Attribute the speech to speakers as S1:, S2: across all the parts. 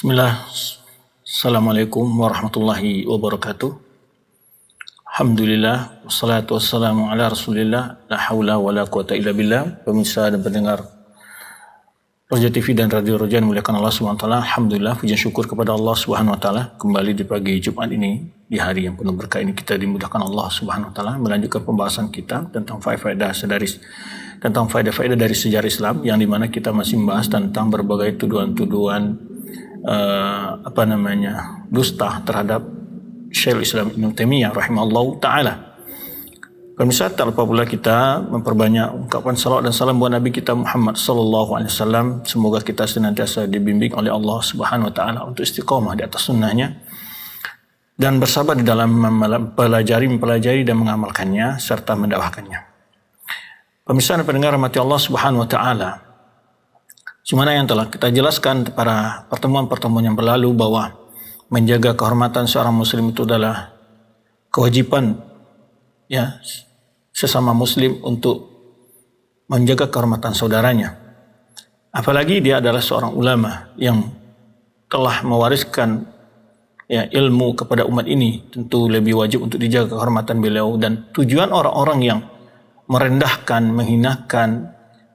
S1: Bismillah. Assalamualaikum warahmatullahi wabarakatuh. Alhamdulillah. Wassalatu wassalamu ala rasulillah. La hawla wa la quwata illa billah. Pemirsa dan pendengar Raja TV dan Radio Raja yang muliakan Allah SWT. Alhamdulillah. Puji syukur kepada Allah SWT. Kembali di pagi Jumat ini. Di hari yang penuh berkah ini kita dimudahkan Allah SWT. Melanjutkan pembahasan kita tentang faedah sedari tentang faedah-faedah dari sejarah Islam yang dimana kita masih membahas tentang berbagai tuduhan-tuduhan uh, apa namanya dusta terhadap Syekhul Islam Ibn Taimiyah rahimahullah taala. pemirsa misalnya pula kita memperbanyak ungkapan salawat dan salam buat Nabi kita Muhammad sallallahu alaihi wasallam. Semoga kita senantiasa dibimbing oleh Allah Subhanahu wa taala untuk istiqomah di atas sunnahnya dan bersabar di dalam mempelajari, mempelajari dan mengamalkannya serta mendakwahkannya. Pemirsa dan pendengar mati Allah Subhanahu wa taala, Sebenarnya yang telah kita jelaskan pada pertemuan-pertemuan yang berlalu bahwa menjaga kehormatan seorang muslim itu adalah kewajiban ya sesama muslim untuk menjaga kehormatan saudaranya. Apalagi dia adalah seorang ulama yang telah mewariskan ya ilmu kepada umat ini tentu lebih wajib untuk dijaga kehormatan beliau dan tujuan orang-orang yang merendahkan, menghinakan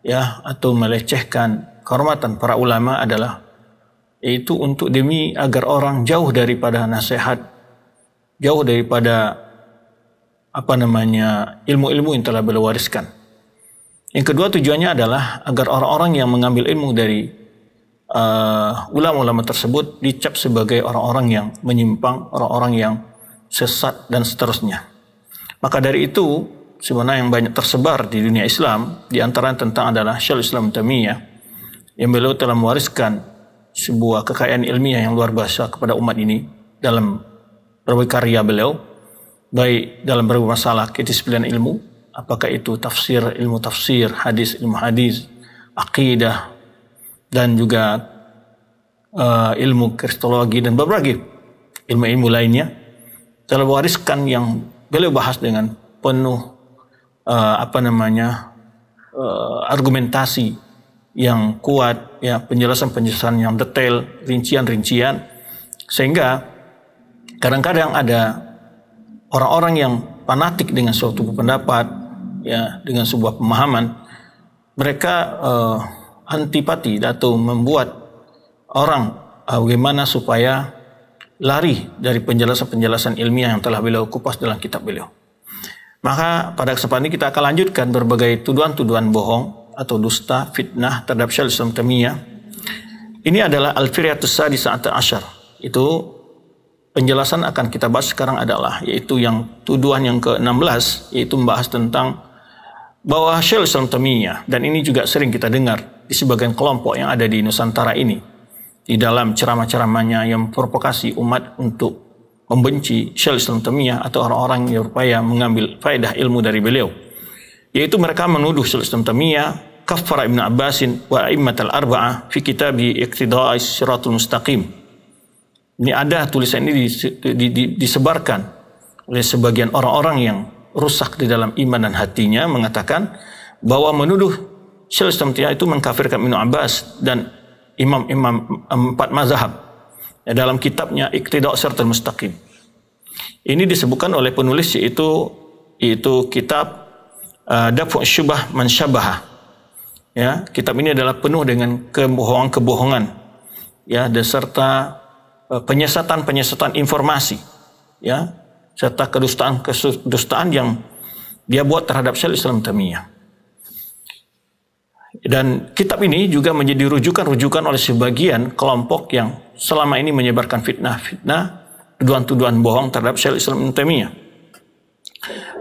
S1: ya atau melecehkan kehormatan para ulama adalah yaitu untuk demi agar orang jauh daripada nasihat, jauh daripada apa namanya ilmu-ilmu yang telah beliau wariskan. Yang kedua tujuannya adalah agar orang-orang yang mengambil ilmu dari eh, ulama-ulama uh, tersebut dicap sebagai orang-orang yang menyimpang, orang-orang yang sesat dan seterusnya. Maka dari itu sebenarnya yang banyak tersebar di dunia Islam di antara tentang adalah syal Islam Tamiyah yang beliau telah mewariskan sebuah kekayaan ilmiah yang luar biasa kepada umat ini dalam berbagai karya beliau, baik dalam berbagai masalah kedisiplinan ilmu, apakah itu tafsir, ilmu tafsir, hadis, ilmu hadis, akidah, dan juga uh, ilmu kristologi dan berbagai ilmu-ilmu lainnya telah mewariskan yang beliau bahas dengan penuh uh, apa namanya uh, argumentasi yang kuat, ya penjelasan-penjelasan yang detail, rincian-rincian, sehingga kadang-kadang ada orang-orang yang fanatik dengan suatu pendapat, ya dengan sebuah pemahaman, mereka eh, antipati atau membuat orang uh, bagaimana supaya lari dari penjelasan-penjelasan ilmiah yang telah beliau kupas dalam kitab beliau. Maka pada kesempatan ini kita akan lanjutkan berbagai tuduhan-tuduhan bohong atau dusta, fitnah terhadap Syaikhul Islam Taimiyah. Ya. Ini adalah Al-Firyatus saat Asyar. Itu penjelasan akan kita bahas sekarang adalah yaitu yang tuduhan yang ke-16 yaitu membahas tentang bahwa Syaikhul Islam Taimiyah dan ini juga sering kita dengar di sebagian kelompok yang ada di Nusantara ini di dalam ceramah-ceramahnya yang provokasi umat untuk membenci Syaikhul Islam Taimiyah atau orang-orang yang berupaya mengambil faedah ilmu dari beliau yaitu mereka menuduh Sulaiman tamia Kafara Ibn Abbasin wa Imat al-Arba'ah fi kitab Iqtida'i Siratul Mustaqim. Ini ada tulisan ini disebarkan oleh sebagian orang-orang yang rusak di dalam iman dan hatinya mengatakan bahwa menuduh Sulaiman tamia itu mengkafirkan Ibn Abbas dan imam-imam eh, empat mazhab dalam kitabnya Iqtida' Siratul Mustaqim. Ini disebutkan oleh penulis yaitu yaitu kitab uh, Dafu Syubah Man Syabaha. Ya, kitab ini adalah penuh dengan kebohongan-kebohongan. Ya, dan serta eh, penyesatan-penyesatan informasi. Ya, serta kedustaan-kedustaan yang dia buat terhadap Syekh Islam Tamiyah. Dan kitab ini juga menjadi rujukan-rujukan oleh sebagian kelompok yang selama ini menyebarkan fitnah-fitnah, tuduhan-tuduhan bohong terhadap Syekh Islam Tamiyah.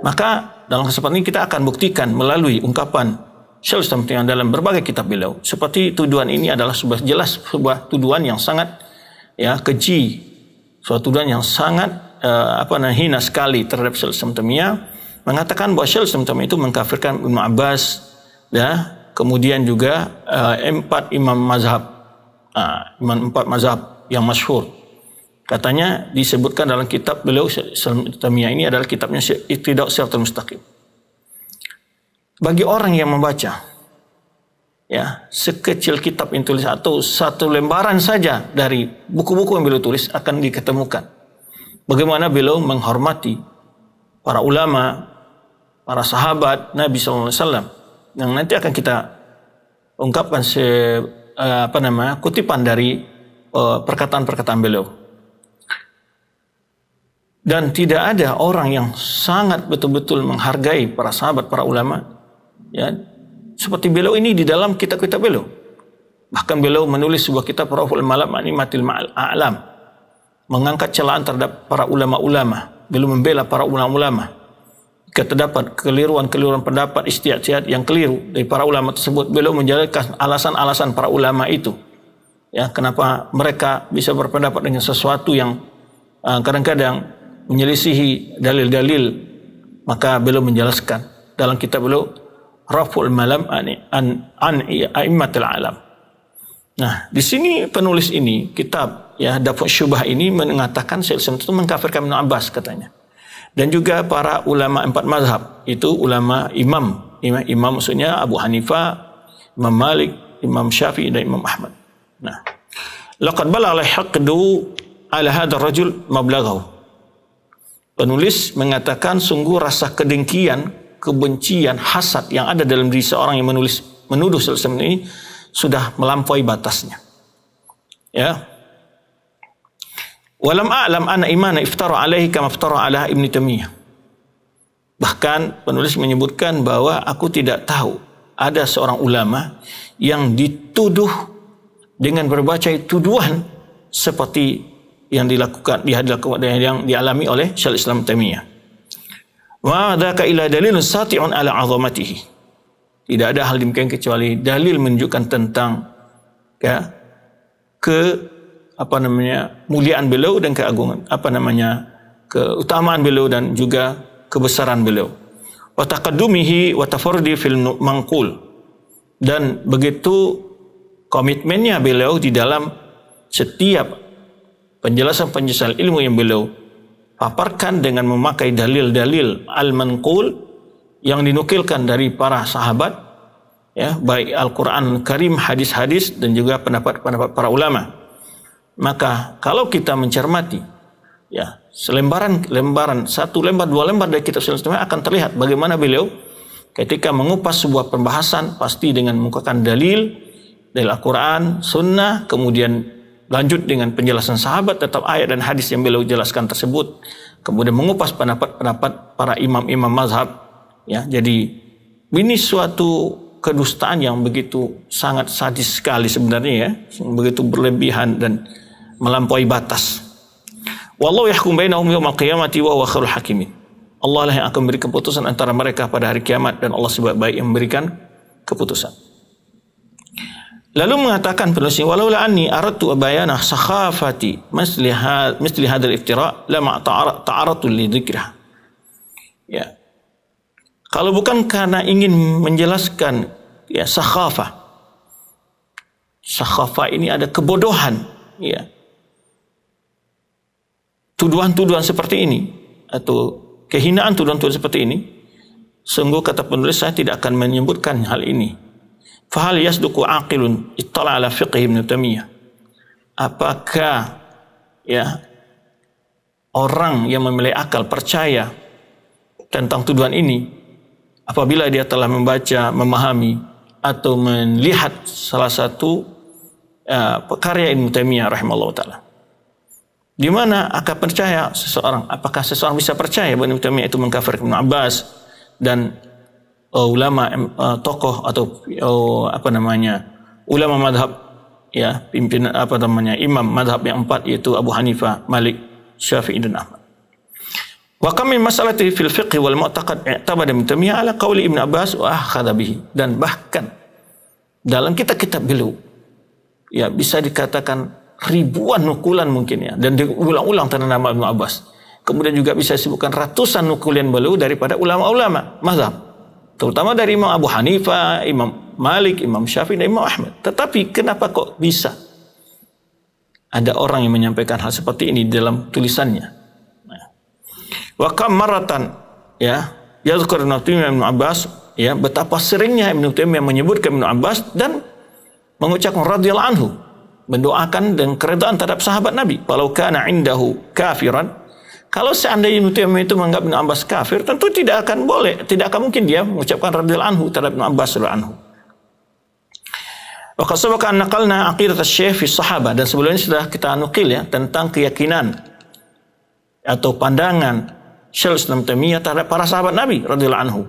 S1: Maka dalam kesempatan ini kita akan buktikan melalui ungkapan Islam yang dalam berbagai kitab beliau. Seperti tuduhan ini adalah sebuah jelas sebuah tuduhan yang sangat ya keji, sebuah tuduhan yang sangat uh, apa namanya hina sekali terhadap Syarif Samtian mengatakan bahwa Syarif Samtian itu mengkafirkan Ibnu Abbas ya, kemudian juga uh, empat imam mazhab. Uh, imam empat mazhab yang masyhur Katanya disebutkan dalam kitab beliau Tamiyah ini adalah kitabnya Tidak Siratul Mustaqim. Bagi orang yang membaca ya sekecil kitab yang tulis atau satu lembaran saja dari buku-buku yang beliau tulis akan diketemukan. Bagaimana beliau menghormati para ulama, para sahabat Nabi SAW yang nanti akan kita ungkapkan se, eh, apa nama kutipan dari eh, perkataan-perkataan beliau. Dan tidak ada orang yang sangat betul-betul menghargai para sahabat, para ulama. Ya, seperti beliau ini di dalam kitab-kitab beliau. Bahkan beliau menulis sebuah kitab Rahul Malam Animatil Alam, Mengangkat celaan terhadap para ulama-ulama. Beliau membela para ulama-ulama. Jika terdapat keliruan-keliruan pendapat istiadat yang keliru dari para ulama tersebut, beliau menjelaskan alasan-alasan para ulama itu. Ya, kenapa mereka bisa berpendapat dengan sesuatu yang eh, kadang-kadang uh, kadang -kadang menyelisihi dalil-dalil maka beliau menjelaskan dalam kitab beliau Raful Malam an an, an Aimatul Alam. Nah, di sini penulis ini kitab ya Dafu Syubah ini mengatakan Silsilah itu mengkafirkan Ibnu Abbas katanya. Dan juga para ulama empat mazhab itu ulama imam imam, imam maksudnya Abu Hanifah, Imam Malik, Imam Syafi'i dan Imam Ahmad. Nah, laqad balagha al-haqqu ala hadha ar-rajul mablaghahu Penulis mengatakan sungguh rasa kedengkian, kebencian, hasad yang ada dalam diri seorang yang menulis menuduh selesai ini sudah melampaui batasnya. Ya. Walam a'lam ana imana iftara alaihi kama iftara ala Ibnu Taimiyah. Bahkan penulis menyebutkan bahwa aku tidak tahu ada seorang ulama yang dituduh dengan berbagai tuduhan seperti yang dilakukan yang dilakukan yang dialami oleh Syaikhul Islam Taimiyah. Wa dzaka ila dalilun sati'un ala 'azamatihi. Tidak ada hal demikian kecuali dalil menunjukkan tentang ya ke apa namanya muliaan beliau dan keagungan apa namanya keutamaan beliau dan juga kebesaran beliau wa taqaddumihi wa tafardi fil manqul dan begitu komitmennya beliau di dalam setiap penjelasan-penjelasan ilmu yang beliau paparkan dengan memakai dalil-dalil al-manqul yang dinukilkan dari para sahabat ya baik Al-Qur'an Karim, hadis-hadis dan juga pendapat-pendapat para ulama. Maka kalau kita mencermati ya selembaran lembaran satu lembar dua lembar dari kitab Sunan akan terlihat bagaimana beliau ketika mengupas sebuah pembahasan pasti dengan menggunakan dalil dari Al-Qur'an, sunnah, kemudian lanjut dengan penjelasan sahabat tetap ayat dan hadis yang beliau jelaskan tersebut kemudian mengupas pendapat-pendapat para imam-imam mazhab ya jadi ini suatu kedustaan yang begitu sangat sadis sekali sebenarnya ya begitu berlebihan dan melampaui batas wallahu yahkum bainahum yawmal qiyamati wa huwa khairul hakimin Allah lah yang akan memberi keputusan antara mereka pada hari kiamat dan Allah sebaik-baik yang memberikan keputusan Lalu mengatakan penulis ini walaula anni aradtu abayana sakhafati misli had misli hadzal iftira lama ta'aratu li dhikrah. Ya. Kalau bukan karena ingin menjelaskan ya sakhafa. Sakhafa ini ada kebodohan, ya. Tuduhan-tuduhan seperti ini atau kehinaan tuduhan-tuduhan seperti ini, sungguh kata penulis saya tidak akan menyebutkan hal ini Fahal yasduku aqilun ittala ala fiqh Ibn Apakah ya orang yang memiliki akal percaya tentang tuduhan ini apabila dia telah membaca, memahami atau melihat salah satu uh, karya Ibn Taimiyah rahimahullah taala. Di mana akan percaya seseorang? Apakah seseorang bisa percaya bahwa Ibn Taimiyah itu mengkafirkan Ibn Abbas dan uh, ulama uh, tokoh atau uh, apa namanya ulama madhab ya pimpinan apa namanya imam madhab yang empat yaitu Abu Hanifah, Malik, Syafi'i dan Ahmad. Wa kami masalah masalatihi fil fiqh wal mu'taqad i'tabada min tamia ala qauli Ibn Abbas wa akhadha bihi dan bahkan dalam kitab-kitab beliau ya bisa dikatakan ribuan nukulan mungkin ya dan diulang-ulang tanda nama Ibn Abbas. Kemudian juga bisa disebutkan ratusan nukulan beliau daripada ulama-ulama mazhab. Terutama dari Imam Abu Hanifah, Imam Malik, Imam Syafi'i, dan Imam Ahmad. Tetapi kenapa kok bisa ada orang yang menyampaikan hal seperti ini dalam tulisannya? Nah. Wa kam maratan ya yazkur Ibnu Taimiyah Ibnu Abbas ya betapa seringnya Ibnu Taimiyah menyebutkan Ibnu Abbas dan mengucapkan radhiyallahu anhu mendoakan dan keredaan terhadap sahabat Nabi. Walau kana indahu kafiran kalau seandainya Ibnu Taimiyah itu menganggap Ibnu Abbas kafir, tentu tidak akan boleh, tidak akan mungkin dia mengucapkan radhiyallahu anhu terhadap Ibnu Abbas radhiyallahu anhu. Wa qasabaka nakal na aqidat asy-syekh fi sahaba dan sebelumnya sudah kita nukil ya tentang keyakinan atau pandangan Syekh Islam Taimiyah terhadap para sahabat Nabi radhiyallahu anhu.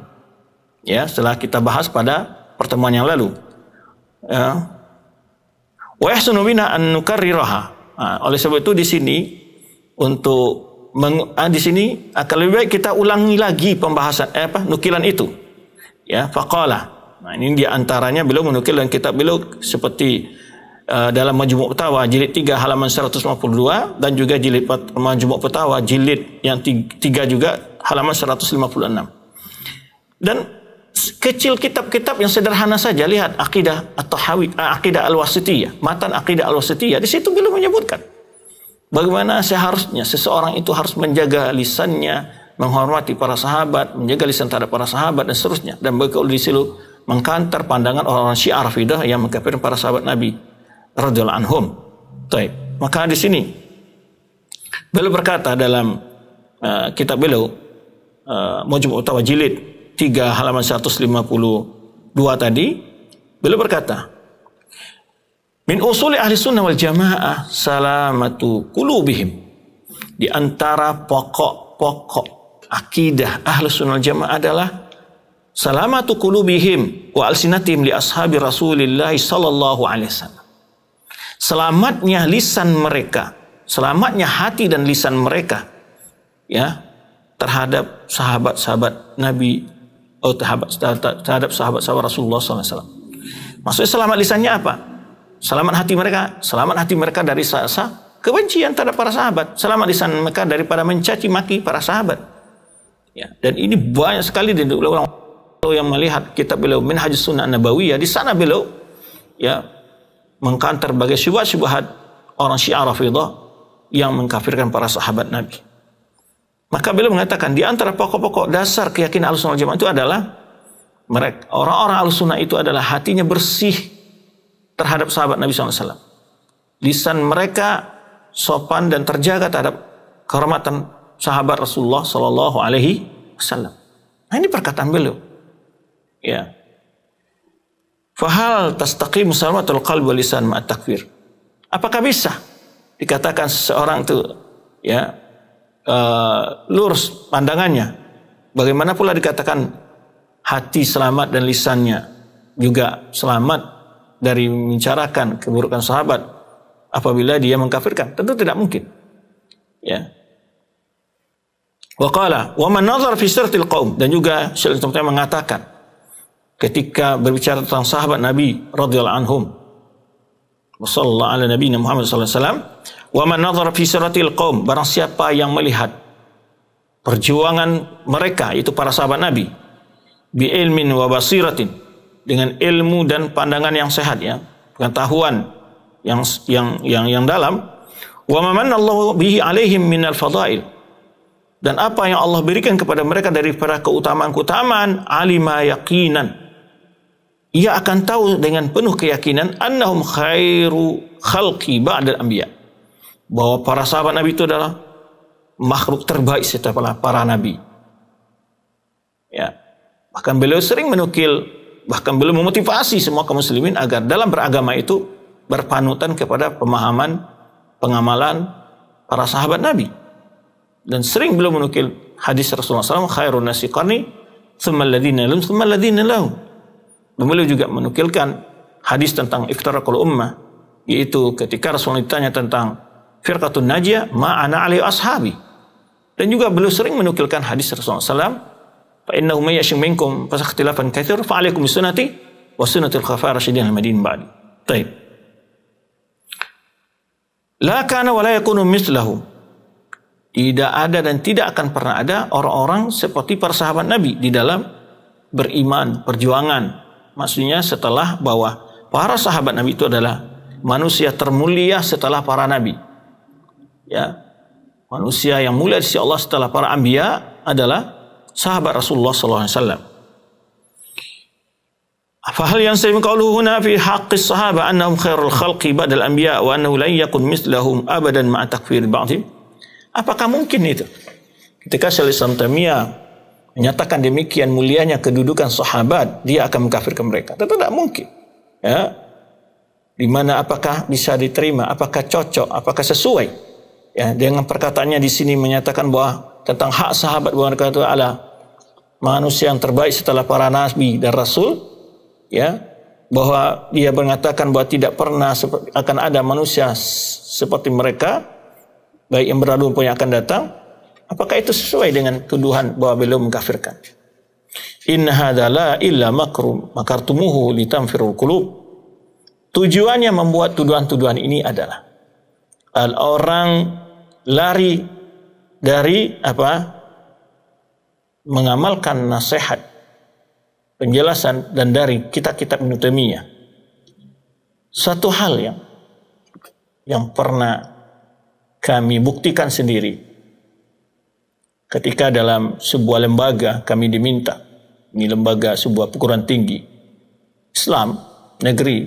S1: Ya, setelah kita bahas pada pertemuan yang lalu. Ya. Wa yahsunu bina an nukarriraha. Nah, oleh sebab itu di sini untuk meng, ah, di sini akan ah, lebih baik kita ulangi lagi pembahasan eh, apa nukilan itu. Ya, faqala. Nah, ini dia antaranya beliau menukil dalam kitab beliau seperti uh, dalam Majmu' Fatawa jilid 3 halaman 152 dan juga jilid Majmu' Fatawa jilid yang 3 juga halaman 156. Dan kecil kitab-kitab yang sederhana saja lihat akidah atau hawi ah, akidah al-wasitiyah, matan akidah al-wasitiyah di situ beliau menyebutkan Bagaimana seharusnya seseorang itu harus menjaga lisannya, menghormati para sahabat, menjaga lisan terhadap para sahabat dan seterusnya. Dan bagaimana disitu mengkantar pandangan orang-orang Syiah Rafidah yang mengkafirkan para sahabat Nabi radhiyallahu anhum. Baik, Maka di sini beliau berkata dalam uh, kitab beliau uh, eh, Mujmu Utawa Jilid 3 halaman 152 tadi beliau berkata Min usuli ahli sunnah wal jamaah salamatu kulubihim. Di antara pokok-pokok akidah ahli sunnah wal jamaah adalah salamatu kulubihim wa alsinatim li ashabi rasulillah sallallahu alaihi wasallam. Selamatnya lisan mereka, selamatnya hati dan lisan mereka ya terhadap sahabat-sahabat Nabi atau oh, terhadap terhadap sahabat-sahabat Rasulullah Sallallahu Alaihi Wasallam. Maksudnya selamat lisannya apa? Selamat hati mereka, selamat hati mereka dari sasa kebencian terhadap para sahabat, selamat lisan mereka daripada mencaci maki para sahabat. Ya, dan ini banyak sekali di orang-orang yang melihat kitab beliau Minhaj Sunnah Ya, di sana beliau ya mengkantar bagai syubhat-syubhat orang Syiah Rafidah yang mengkafirkan para sahabat Nabi. Maka beliau mengatakan di antara pokok-pokok dasar keyakinan Ahlussunnah Jamaah itu adalah mereka orang-orang Ahlussunnah itu adalah hatinya bersih terhadap sahabat Nabi SAW. Lisan mereka sopan dan terjaga terhadap kehormatan sahabat Rasulullah Sallallahu Alaihi Wasallam. Nah ini perkataan beliau. Ya. Fahal tastaqim salamatul qalbi lisan ma'at takfir. Apakah bisa dikatakan seseorang itu ya uh, lurus pandangannya? Bagaimana pula dikatakan hati selamat dan lisannya juga selamat dari membicarakan keburukan sahabat apabila dia mengkafirkan? Tentu tidak mungkin. Ya. Waqala wa man nazar fi sirtil qaum dan juga Syekh mengatakan ketika berbicara tentang sahabat Nabi radhiyallahu anhum Wasallallahu ala Nabi Muhammad sallallahu alaihi wasallam wa man nazar fi siratil qaum barang siapa yang melihat perjuangan mereka itu para sahabat Nabi bi ilmin wa basiratin dengan ilmu dan pandangan yang sehat ya, pengetahuan yang yang yang yang dalam. Wa mamanallahu bihi alaihim minal fadail. Dan apa yang Allah berikan kepada mereka dari para keutamaan-keutamaan alima yakinan. Ia akan tahu dengan penuh keyakinan annahum khairu khalqi ba'dal anbiya. Bahwa para sahabat Nabi itu adalah makhluk terbaik setelah para nabi. Ya. Bahkan beliau sering menukil bahkan belum memotivasi semua kaum muslimin agar dalam beragama itu berpanutan kepada pemahaman pengamalan para sahabat Nabi. Dan sering belum menukil hadis Rasulullah SAW, khairun nasi qarni, thumma alladhina lahum, beliau juga menukilkan hadis tentang iftarakul ummah, yaitu ketika Rasulullah ditanya tentang firqatun najiyah, ma'ana alaihi ashabi. Dan juga beliau sering menukilkan hadis Rasulullah SAW, فإنه من يشن منكم فاختلافا كثير فعليكم بسنتي وسنة al الراشدين المهديين بعدي طيب لا كان ولا يكون مثله tidak ada dan tidak akan pernah ada orang-orang seperti para sahabat Nabi di dalam beriman, perjuangan. Maksudnya setelah bahwa para sahabat Nabi itu adalah manusia termulia setelah para nabi. Ya. Manusia yang mulia di sisi Allah setelah para anbiya adalah sahabat Rasulullah Apa hal yang saya mengkauluh huna fi haqqis sahaba annahum khairul khalqi badal anbiya wa annahu lan yakun mislahum abadan ma'a takfir ba'dhim. Apakah mungkin itu? Ketika Syekh Islam menyatakan demikian mulianya kedudukan sahabat, dia akan mengkafirkan mereka. Tentu tidak mungkin. Ya. Di mana apakah bisa diterima, apakah cocok, apakah sesuai. Ya, dengan perkataannya di sini menyatakan bahwa tentang hak sahabat itu Taala manusia yang terbaik setelah para nabi dan rasul ya bahwa dia mengatakan bahwa tidak pernah akan ada manusia seperti mereka baik yang berlalu maupun yang akan datang apakah itu sesuai dengan tuduhan bahwa beliau mengkafirkan in hadala illa makrum makartumuhu litamfirul qulub tujuannya membuat tuduhan-tuduhan ini adalah al orang lari dari apa mengamalkan nasihat penjelasan dan dari kitab-kitab Ibnu Satu hal yang yang pernah kami buktikan sendiri ketika dalam sebuah lembaga kami diminta ini lembaga sebuah perguruan tinggi Islam negeri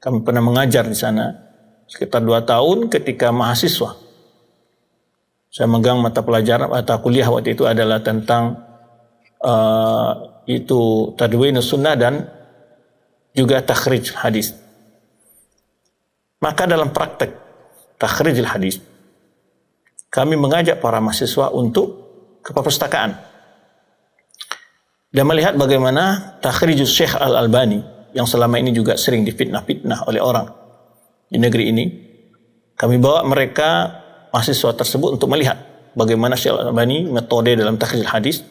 S1: kami pernah mengajar di sana sekitar dua tahun ketika mahasiswa saya megang mata pelajaran mata kuliah waktu itu adalah tentang uh, itu tadwin sunnah dan juga takhrij hadis. Maka dalam praktek takhrijil hadis kami mengajak para mahasiswa untuk ke perpustakaan dan melihat bagaimana takhrij Syekh Al Albani yang selama ini juga sering difitnah-fitnah oleh orang di negeri ini. Kami bawa mereka mahasiswa tersebut untuk melihat bagaimana Syekh Al-Albani metode dalam takhrij hadis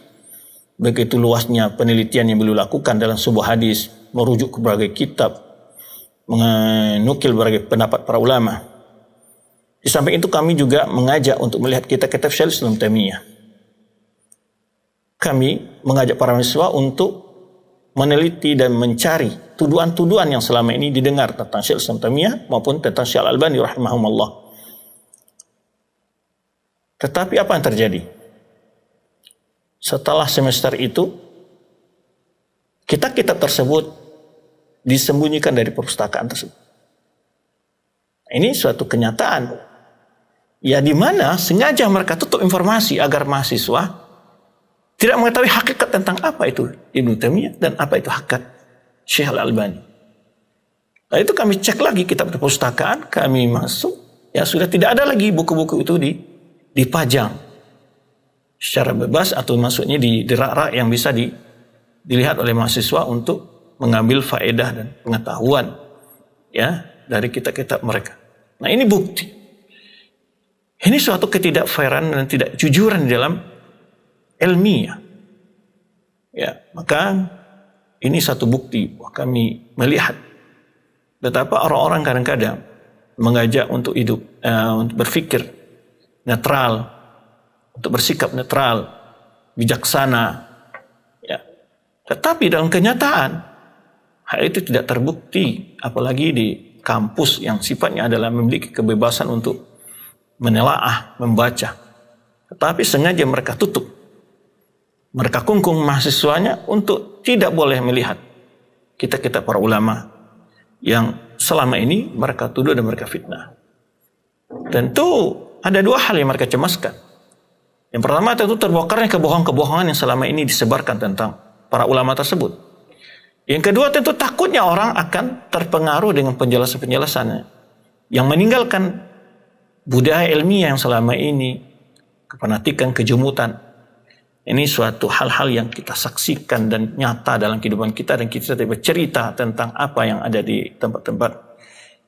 S1: begitu luasnya penelitian yang beliau lakukan dalam sebuah hadis merujuk ke berbagai kitab menukil berbagai pendapat para ulama di samping itu kami juga mengajak untuk melihat kitab-kitab Syekh Islam Taimiyah kami mengajak para mahasiswa untuk meneliti dan mencari tuduhan-tuduhan yang selama ini didengar tentang Syekh Islam Taimiyah maupun tentang Syekh Al-Albani rahimahumullah tetapi apa yang terjadi? Setelah semester itu, kita kitab tersebut disembunyikan dari perpustakaan tersebut. Ini suatu kenyataan. Ya di mana sengaja mereka tutup informasi agar mahasiswa tidak mengetahui hakikat tentang apa itu Ibnu Taimiyah dan apa itu hakikat Syekh Al-Albani. Nah, itu kami cek lagi kitab perpustakaan, kami masuk, ya sudah tidak ada lagi buku-buku itu di dipajang secara bebas atau maksudnya di rak-rak yang bisa di, dilihat oleh mahasiswa untuk mengambil faedah dan pengetahuan ya dari kitab-kitab mereka. Nah ini bukti. Ini suatu ketidakfairan dan tidak jujuran di dalam ilmiah. Ya. ya, maka ini satu bukti bahwa kami melihat betapa orang-orang kadang-kadang mengajak untuk hidup, uh, untuk berpikir netral, untuk bersikap netral, bijaksana. Ya. Tetapi dalam kenyataan, hal itu tidak terbukti, apalagi di kampus yang sifatnya adalah memiliki kebebasan untuk menelaah, membaca. Tetapi sengaja mereka tutup. Mereka kungkung mahasiswanya untuk tidak boleh melihat kita-kita para ulama yang selama ini mereka tuduh dan mereka fitnah. Tentu ada dua hal yang mereka cemaskan. Yang pertama tentu terbongkarnya kebohongan-kebohongan yang selama ini disebarkan tentang para ulama tersebut. Yang kedua tentu takutnya orang akan terpengaruh dengan penjelasan-penjelasannya. Yang meninggalkan budaya ilmiah yang selama ini kepanatikan, kejumutan. Ini suatu hal-hal yang kita saksikan dan nyata dalam kehidupan kita dan kita tiba cerita tentang apa yang ada di tempat-tempat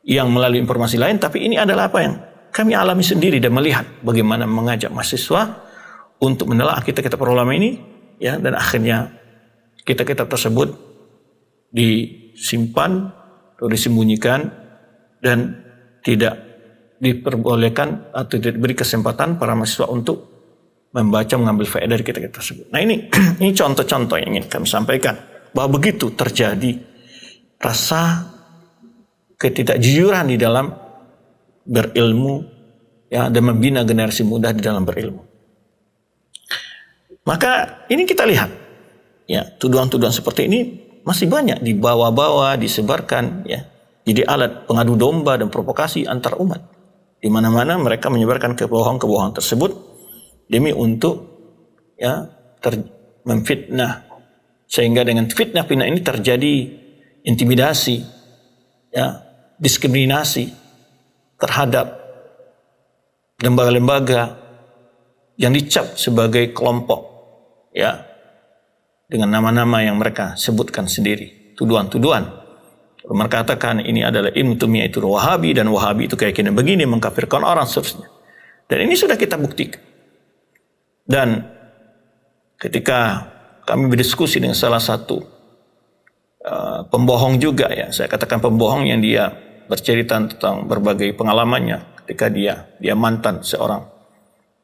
S1: yang melalui informasi lain tapi ini adalah apa yang kami alami sendiri dan melihat bagaimana mengajak mahasiswa untuk menelaah kita kita ulama ini ya dan akhirnya kita kita tersebut disimpan atau disembunyikan dan tidak diperbolehkan atau tidak diberi kesempatan para mahasiswa untuk membaca mengambil faedah dari kita kita tersebut. Nah ini ini contoh-contoh yang ingin kami sampaikan bahwa begitu terjadi rasa ketidakjujuran di dalam berilmu ya dan membina generasi muda di dalam berilmu. Maka ini kita lihat ya tuduhan-tuduhan seperti ini masih banyak dibawa-bawa, disebarkan ya jadi alat pengadu domba dan provokasi antar umat. Di mana-mana mereka menyebarkan kebohongan-kebohongan tersebut demi untuk ya ter, memfitnah sehingga dengan fitnah fitnah ini terjadi intimidasi ya diskriminasi terhadap lembaga-lembaga yang dicap sebagai kelompok ya dengan nama-nama yang mereka sebutkan sendiri tuduhan-tuduhan mereka katakan ini adalah tumia itu wahabi dan wahabi itu keyakinan begini mengkafirkan orang seterusnya dan ini sudah kita buktikan dan ketika kami berdiskusi dengan salah satu uh, pembohong juga ya saya katakan pembohong yang dia bercerita tentang berbagai pengalamannya ketika dia dia mantan seorang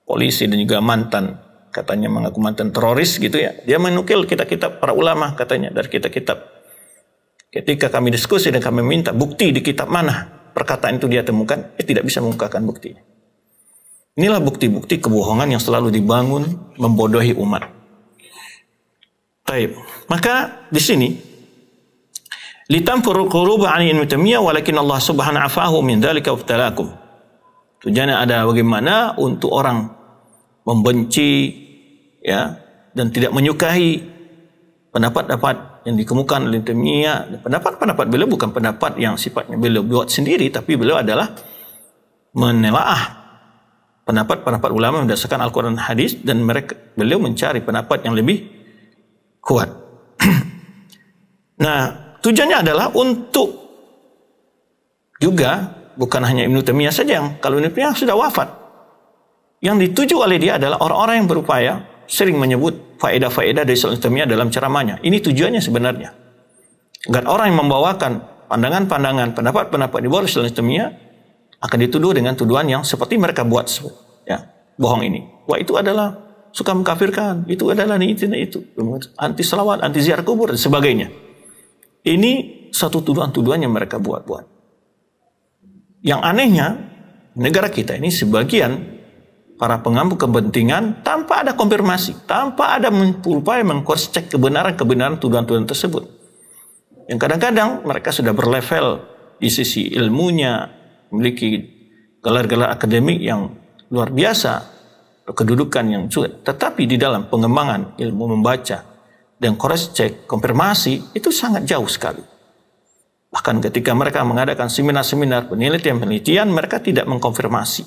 S1: polisi dan juga mantan katanya mengaku mantan teroris gitu ya. Dia menukil kitab-kitab para ulama katanya dari kitab-kitab. Ketika kami diskusi dan kami minta bukti di kitab mana perkataan itu dia temukan, dia tidak bisa mengungkapkan bukti. Inilah bukti-bukti kebohongan yang selalu dibangun membodohi umat. Baik, Maka di sini litanfuru quluba ani ibnu taimiyah walakin Allah subhanahu afahu min dzalika wabtalakum. Tujuannya adalah bagaimana untuk orang membenci ya dan tidak menyukai pendapat-pendapat yang dikemukakan oleh Taimiyah. Pendapat-pendapat beliau bukan pendapat yang sifatnya beliau buat sendiri tapi beliau adalah menelaah pendapat-pendapat ulama berdasarkan Al-Quran dan Hadis dan mereka beliau mencari pendapat yang lebih kuat. nah, Tujuannya adalah untuk juga bukan hanya Ibnu Taimiyah saja yang kalau Ibnu Taimiyah sudah wafat. Yang dituju oleh dia adalah orang-orang yang berupaya sering menyebut faedah-faedah dari Ibnu Taimiyah dalam ceramahnya. Ini tujuannya sebenarnya. Agar orang yang membawakan pandangan-pandangan, pendapat-pendapat di bawah Ibnu Taimiyah akan dituduh dengan tuduhan yang seperti mereka buat ya, bohong ini. Wah itu adalah suka mengkafirkan, itu adalah ini, itu, itu. anti selawat, anti ziarah kubur dan sebagainya. Ini satu tuduhan-tuduhan yang mereka buat-buat. Yang anehnya, negara kita ini sebagian para pengampu kepentingan tanpa ada konfirmasi, tanpa ada upaya mengkoscek kebenaran-kebenaran tuduhan-tuduhan tersebut. Yang kadang-kadang mereka sudah berlevel di sisi ilmunya, memiliki gelar-gelar akademik yang luar biasa, kedudukan yang cuek, Tetapi di dalam pengembangan ilmu membaca, dan cross check, konfirmasi itu sangat jauh sekali. Bahkan ketika mereka mengadakan seminar-seminar penelitian-penelitian, mereka tidak mengkonfirmasi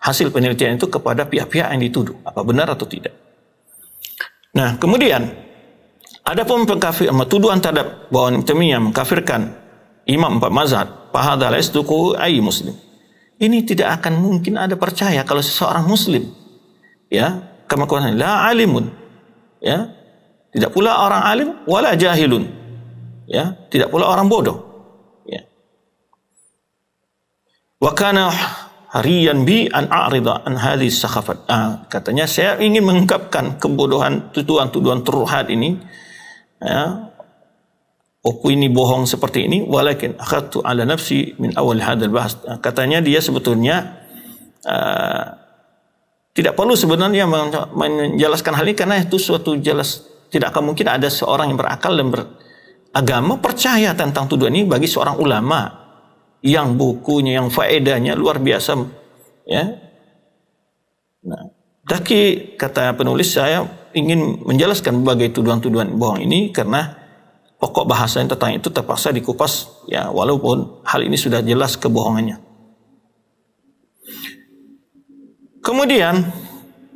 S1: hasil penelitian itu kepada pihak-pihak yang dituduh, apa benar atau tidak. Nah, kemudian ada pun pengkafir, tuduhan terhadap bahwa yang mengkafirkan imam empat mazhab, fahadha dukuh ai muslim. Ini tidak akan mungkin ada percaya kalau seseorang muslim ya kemakuan la alimun ya tidak pula orang alim wala jahilun. Ya, tidak pula orang bodoh. Ya. Wa kana harian bi an a'rida an hadhihi sakhafat. Ah, katanya saya ingin mengungkapkan kebodohan tuduhan-tuduhan turhad ini. Ya. Opini bohong seperti ini walakin akhadtu ala nafsi min awal hadal bahas ah, Katanya dia sebetulnya uh, tidak perlu sebenarnya menjelaskan hal ini karena itu suatu jelas tidak akan mungkin ada seorang yang berakal dan beragama percaya tentang tuduhan ini bagi seorang ulama yang bukunya, yang faedahnya luar biasa. Ya. Nah, tapi kata penulis saya ingin menjelaskan berbagai tuduhan-tuduhan bohong ini karena pokok yang tentang itu terpaksa dikupas ya walaupun hal ini sudah jelas kebohongannya. Kemudian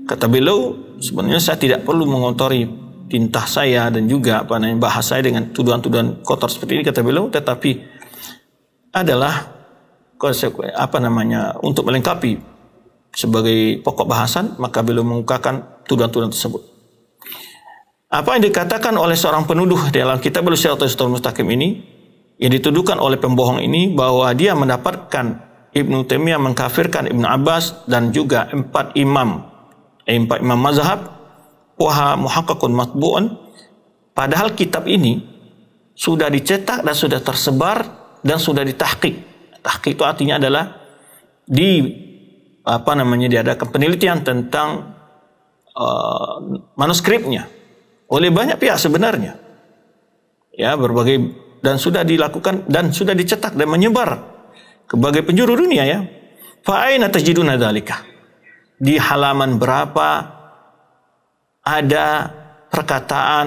S1: kata beliau sebenarnya saya tidak perlu mengotori tintah saya dan juga apa namanya bahas saya dengan tuduhan-tuduhan kotor seperti ini kata beliau tetapi adalah konsekuensi apa namanya untuk melengkapi sebagai pokok bahasan maka beliau mengungkapkan tuduhan-tuduhan tersebut apa yang dikatakan oleh seorang penuduh dalam kitab Al-Siratul Mustaqim ini yang dituduhkan oleh pembohong ini bahwa dia mendapatkan Ibnu Taimiyah mengkafirkan Ibnu Abbas dan juga empat imam eh, empat imam mazhab Wahha muhakkakun matbu'un padahal kitab ini sudah dicetak dan sudah tersebar dan sudah ditahqiq. Tahqiq itu artinya adalah di apa namanya diadakan penelitian tentang uh, manuskripnya oleh banyak pihak sebenarnya. Ya, berbagai dan sudah dilakukan dan sudah dicetak dan menyebar ke berbagai penjuru dunia ya. Fa aina tajiduna Di halaman berapa ada perkataan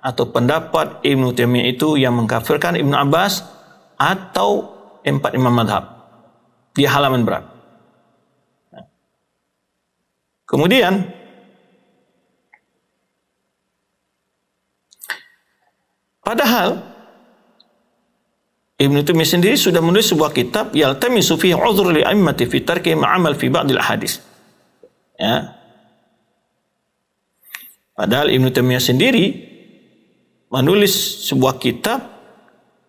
S1: atau pendapat Ibnu Taimiyah itu yang mengkafirkan Ibnu Abbas atau empat imam madhab di halaman berat. Kemudian padahal Ibn Taimiyah sendiri sudah menulis sebuah kitab yaltamisu fihi udhur li a'immati fi tarki ma'amal fi al hadis. Ya, Padahal Ibn Taimiyah sendiri menulis sebuah kitab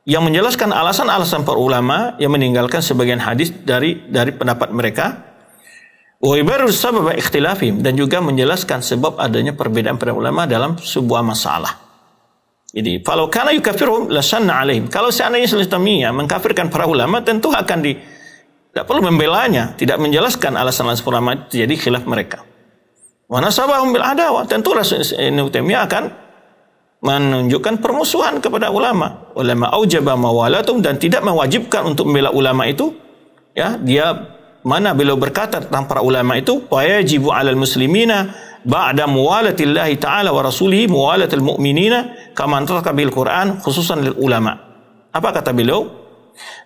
S1: yang menjelaskan alasan-alasan para ulama yang meninggalkan sebagian hadis dari dari pendapat mereka. sabab ikhtilafim dan juga menjelaskan sebab adanya perbedaan para ulama dalam sebuah masalah. Jadi, kalau karena yukafirum lasanna alaihim. Kalau seandainya Ibnu mengkafirkan para ulama tentu akan di tidak perlu membelanya, tidak menjelaskan alasan-alasan ulama itu jadi khilaf mereka mana sabah bil adawah. tentu Ibnu Taimiyah akan menunjukkan permusuhan kepada ulama. Ulama aujaba mawalatum dan tidak mewajibkan untuk membela ulama itu. Ya, dia mana beliau berkata tentang para ulama itu wajib alal muslimina ba'da muwalatillahi ta'ala wa rasulihi muwalatil mu'minina kama antaraka bil Qur'an khususan lil ulama. Apa kata beliau?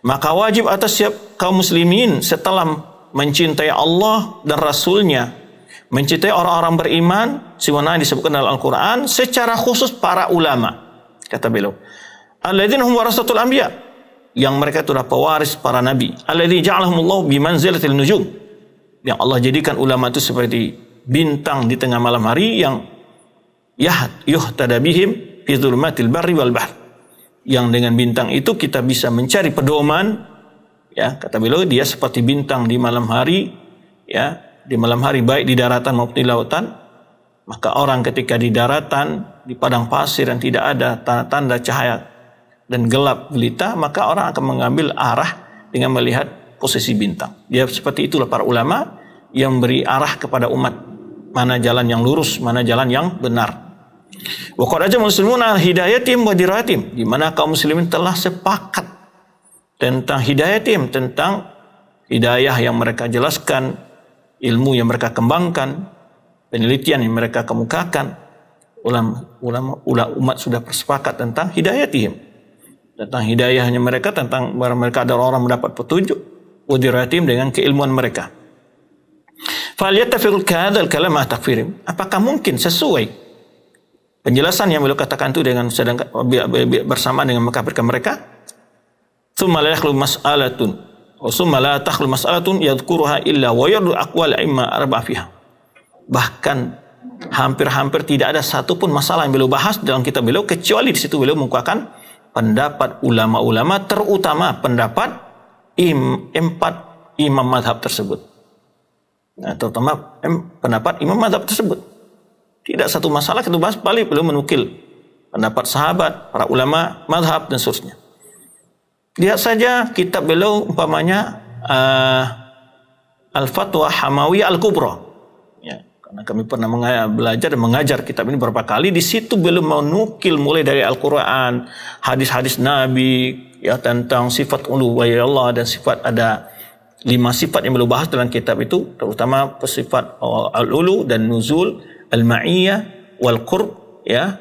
S1: Maka wajib atas setiap kaum muslimin setelah mencintai Allah dan Rasulnya mencintai orang-orang beriman, siwana disebutkan dalam Al-Quran, secara khusus para ulama. Kata beliau. Alladzina hum warasatul anbiya. Yang mereka itu adalah pewaris para nabi. Alladzina ja'alahumullahu bimanzilatil nujum. Yang Allah jadikan ulama itu seperti bintang di tengah malam hari yang yahat yuhtada bihim fi dzulumatil barri wal bahr. Yang dengan bintang itu kita bisa mencari pedoman ya kata beliau dia seperti bintang di malam hari ya di malam hari baik di daratan maupun di lautan maka orang ketika di daratan di padang pasir yang tidak ada tanda-tanda cahaya dan gelap gelita maka orang akan mengambil arah dengan melihat posisi bintang dia ya, seperti itulah para ulama yang beri arah kepada umat mana jalan yang lurus mana jalan yang benar Wakar aja muslimun al hidayatim wa diratim di mana kaum muslimin telah sepakat tentang hidayatim tentang hidayah yang mereka jelaskan ilmu yang mereka kembangkan, penelitian yang mereka kemukakan, ulama, ulama, ulama umat sudah bersepakat tentang hidayah hidayatihim. Tentang hidayahnya mereka, tentang mereka adalah orang mendapat petunjuk, udhiratim dengan keilmuan mereka. Falyattafiqul kadal kalam takfirim. Apakah mungkin sesuai penjelasan yang beliau katakan itu dengan sedang bersamaan dengan mereka mereka? Tsumma la mas'alatun la takhlu mas'alatun yadhkuruha illa wa yardu imma arba Bahkan hampir-hampir tidak ada satupun masalah yang beliau bahas dalam kitab beliau kecuali di situ beliau menguatkan pendapat ulama-ulama terutama pendapat im, empat imam madhab tersebut. Nah, terutama pendapat imam madhab tersebut. Tidak satu masalah kita bahas balik beliau menukil pendapat sahabat, para ulama, madhab, dan seterusnya. Lihat saja kitab beliau umpamanya uh, Al-Fatwa hamawi al kubro Ya, karena kami pernah mengajar, belajar dan mengajar kitab ini beberapa kali. Di situ belum menukil mulai dari Al-Quran, hadis-hadis Nabi, ya tentang sifat uluwiyah Allah dan sifat ada lima sifat yang beliau bahas dalam kitab itu, terutama sifat eh, al-ulu dan nuzul, al-ma'iyah, wal-qurb, ya.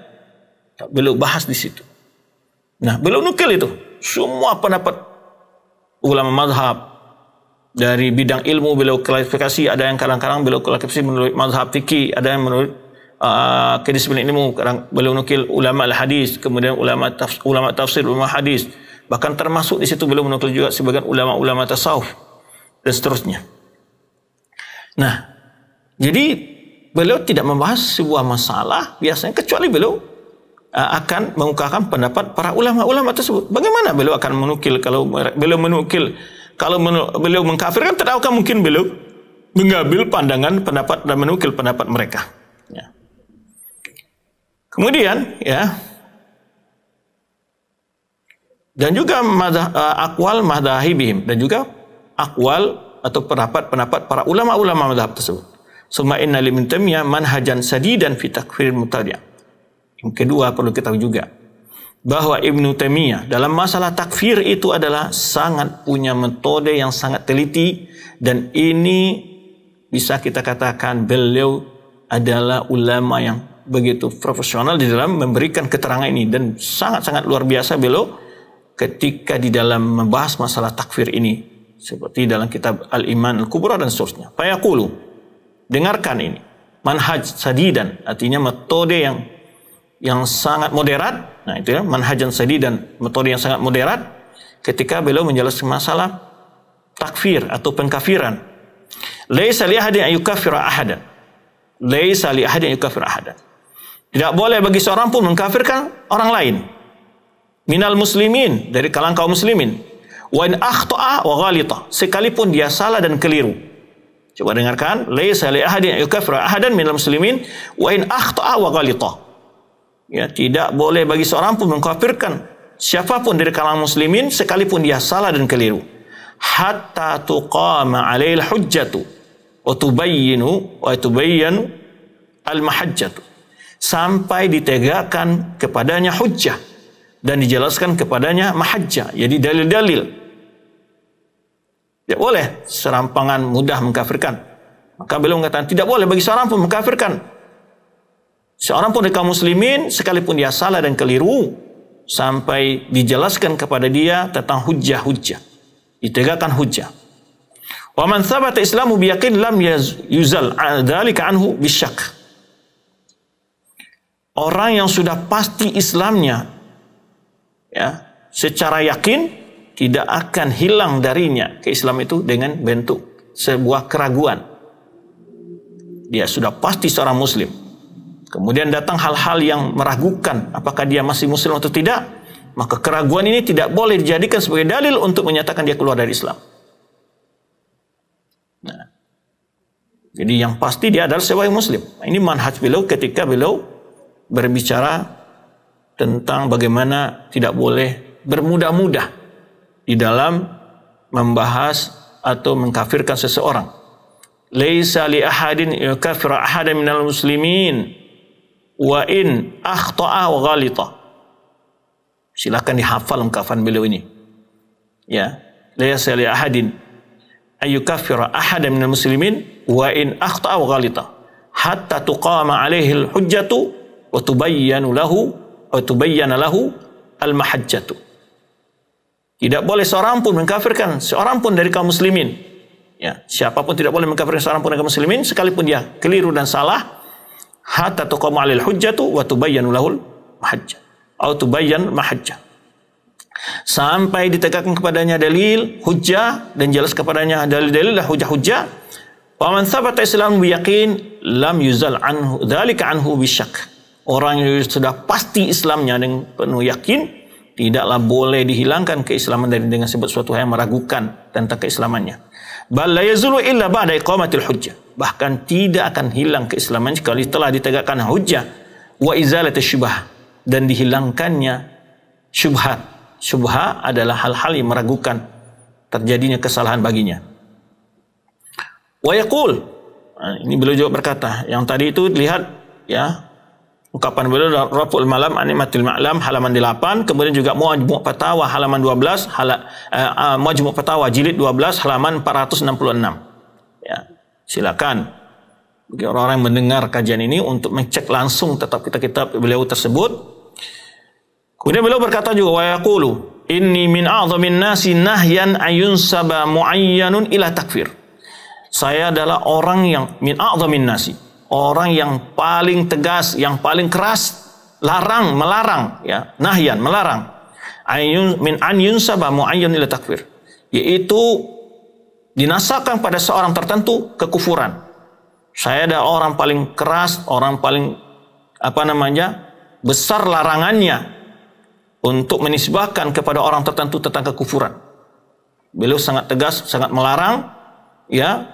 S1: Beliau bahas di situ. Nah, beliau nukil itu semua pendapat ulama mazhab dari bidang ilmu beliau klarifikasi ada yang kadang-kadang beliau klarifikasi menurut mazhab fikih ada yang menurut uh, kedisiplin ilmu kadang beliau nukil ulama al-hadis kemudian ulama ulama tafsir ulama hadis bahkan termasuk di situ beliau menukil juga sebagian ulama-ulama tasawuf dan seterusnya nah jadi beliau tidak membahas sebuah masalah biasanya kecuali beliau Eh, akan mengungkapkan pendapat para ulama-ulama tersebut. Bagaimana beliau akan menukil kalau beliau menukil kalau beliau mengkafirkan akan mungkin beliau mengambil pandangan pendapat dan menukil pendapat mereka. Ya. Kemudian ya dan juga madah, eh, akwal madahibihim dan juga akwal atau pendapat-pendapat para ulama-ulama madhab tersebut. Semua inna limin manhajan sadidan fitak takfir mutadiah kedua perlu kita tahu juga bahwa Ibnu Taimiyah dalam masalah takfir itu adalah sangat punya metode yang sangat teliti dan ini bisa kita katakan beliau adalah ulama yang begitu profesional di dalam memberikan keterangan ini dan sangat-sangat luar biasa beliau ketika di dalam membahas masalah takfir ini seperti dalam kitab Al-Iman Al-Kubra dan seterusnya. Fayaqulu, dengarkan ini. Manhaj sadidan artinya metode yang yang sangat moderat, nah itu ya, manhajan sadi dan metode yang sangat moderat ketika beliau menjelaskan masalah takfir atau pengkafiran. Laisa li ahadin ayyukafira ahadan. Laisa li ahadin ayyukafira ahadan. Tidak boleh bagi seorang pun mengkafirkan orang lain. Minal muslimin, dari kalangan kaum muslimin. Wa in akhta'a wa ghalita. Sekalipun dia salah dan keliru. Coba dengarkan. Laisa li ahadin yukafra ahadan minal muslimin. Wa in akhta'a wa ghalita. Ya, tidak boleh bagi seorang pun mengkafirkan siapapun dari kalangan muslimin sekalipun dia salah dan keliru. Hatta tuqama al hujjatu wa tubayyinu wa tubayyanu al mahajjatu. Sampai ditegakkan kepadanya hujjah dan dijelaskan kepadanya mahajjah, jadi dalil-dalil. Tidak boleh serampangan mudah mengkafirkan. Maka beliau mengatakan tidak boleh bagi seorang pun mengkafirkan Seorang pun dari kaum muslimin, sekalipun dia salah dan keliru, sampai dijelaskan kepada dia tentang hujah-hujah. Ditegakkan hujah. Wa man thabata islamu biyaqin lam yuzal dzalika anhu bisyak. Orang yang sudah pasti Islamnya ya, secara yakin tidak akan hilang darinya ke Islam itu dengan bentuk sebuah keraguan. Dia sudah pasti seorang muslim. Kemudian datang hal-hal yang meragukan apakah dia masih muslim atau tidak, maka keraguan ini tidak boleh dijadikan sebagai dalil untuk menyatakan dia keluar dari Islam. Nah. Jadi yang pasti dia adalah seorang muslim. Nah, ini manhaj beliau ketika beliau berbicara tentang bagaimana tidak boleh bermudah-mudah di dalam membahas atau mengkafirkan seseorang. Laisa li ahadin yukafiru ahadan minal muslimin wa in akhta'a wa ghalita. Silakan dihafal ungkapan beliau ini. Ya, la yasali ahadin ayyukaffira ahadan minal muslimin wa in akhta'a wa ghalita hatta tuqama alaihi alhujjatu wa tubayyana lahu wa tubayyana lahu almahajjatu. Tidak boleh seorang pun mengkafirkan seorang pun dari kaum muslimin. Ya, siapapun tidak boleh mengkafirkan seorang pun dari kaum muslimin sekalipun dia keliru dan salah hatta tuqamu 'alil hujjatu wa tubayyanu lahul mahajjah atau tubayyan mahajjah. Sampai ditegakkan kepadanya dalil, hujjah dan jelas kepadanya dalil-dalil lah hujjah-hujjah. Wa man sabata Islam yaqin lam yuzal anhu dzalika anhu bisyak. Orang yang sudah pasti Islamnya dengan penuh yakin tidaklah boleh dihilangkan keislaman dari dengan sebut sesuatu yang meragukan tentang keislamannya. Bal yazulu illa ba'da iqamatil hujjah. Bahkan tidak akan hilang keislaman sekali telah ditegakkan hujjah wa izalati syubhah dan dihilangkannya syubhat. Syubha adalah hal-hal yang meragukan terjadinya kesalahan baginya. Wa yaqul ini beliau juga berkata, yang tadi itu lihat ya Ungkapan beliau Raful Malam Animatul Ma'lam halaman 8, kemudian juga Muajmu' Fatawa halaman 12, hala, uh, eh, ah, Muajmu' Fatawa jilid 12 halaman 466. Ya, silakan bagi orang-orang yang mendengar kajian ini untuk mengecek langsung tetap kita kitab beliau tersebut. Kemudian beliau berkata juga wa yaqulu inni min a'dhamin nasi nahyan ayun sabamu'ayyanun muayyanun ila takfir. Saya adalah orang yang min a'dhamin nasi orang yang paling tegas, yang paling keras, larang, melarang, ya, nahyan, melarang. Ayun min an yunsaba muayyan ila takfir. Yaitu dinasakan pada seorang tertentu kekufuran. Saya ada orang paling keras, orang paling apa namanya? besar larangannya untuk menisbahkan kepada orang tertentu tentang kekufuran. Beliau sangat tegas, sangat melarang ya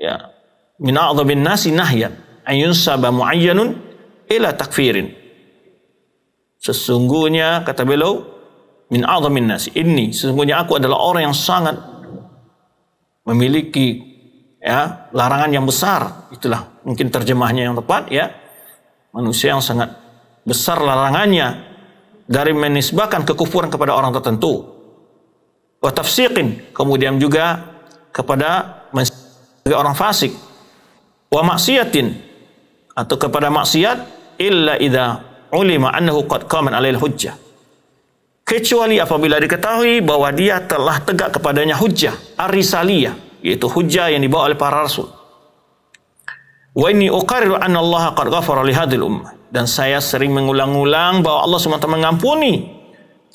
S1: ya min a'dhabin nasi nahyan an yunsaba muayyanun ila takfirin. Sesungguhnya kata beliau min a'dhamin nasi ini sesungguhnya aku adalah orang yang sangat memiliki ya larangan yang besar itulah mungkin terjemahnya yang tepat ya manusia yang sangat besar larangannya dari menisbahkan kekufuran kepada orang tertentu wa tafsiqin kemudian juga kepada orang fasik wa maksiatin atau kepada maksiat illa idza ulima annahu qad qaman alail hujjah kecuali apabila diketahui bahwa dia telah tegak kepadanya hujjah arisaliyah yaitu hujjah yang dibawa oleh para rasul wa inni uqarriru anna Allah qad ghafara li hadhil ummah dan saya sering mengulang-ulang bahwa Allah SWT mengampuni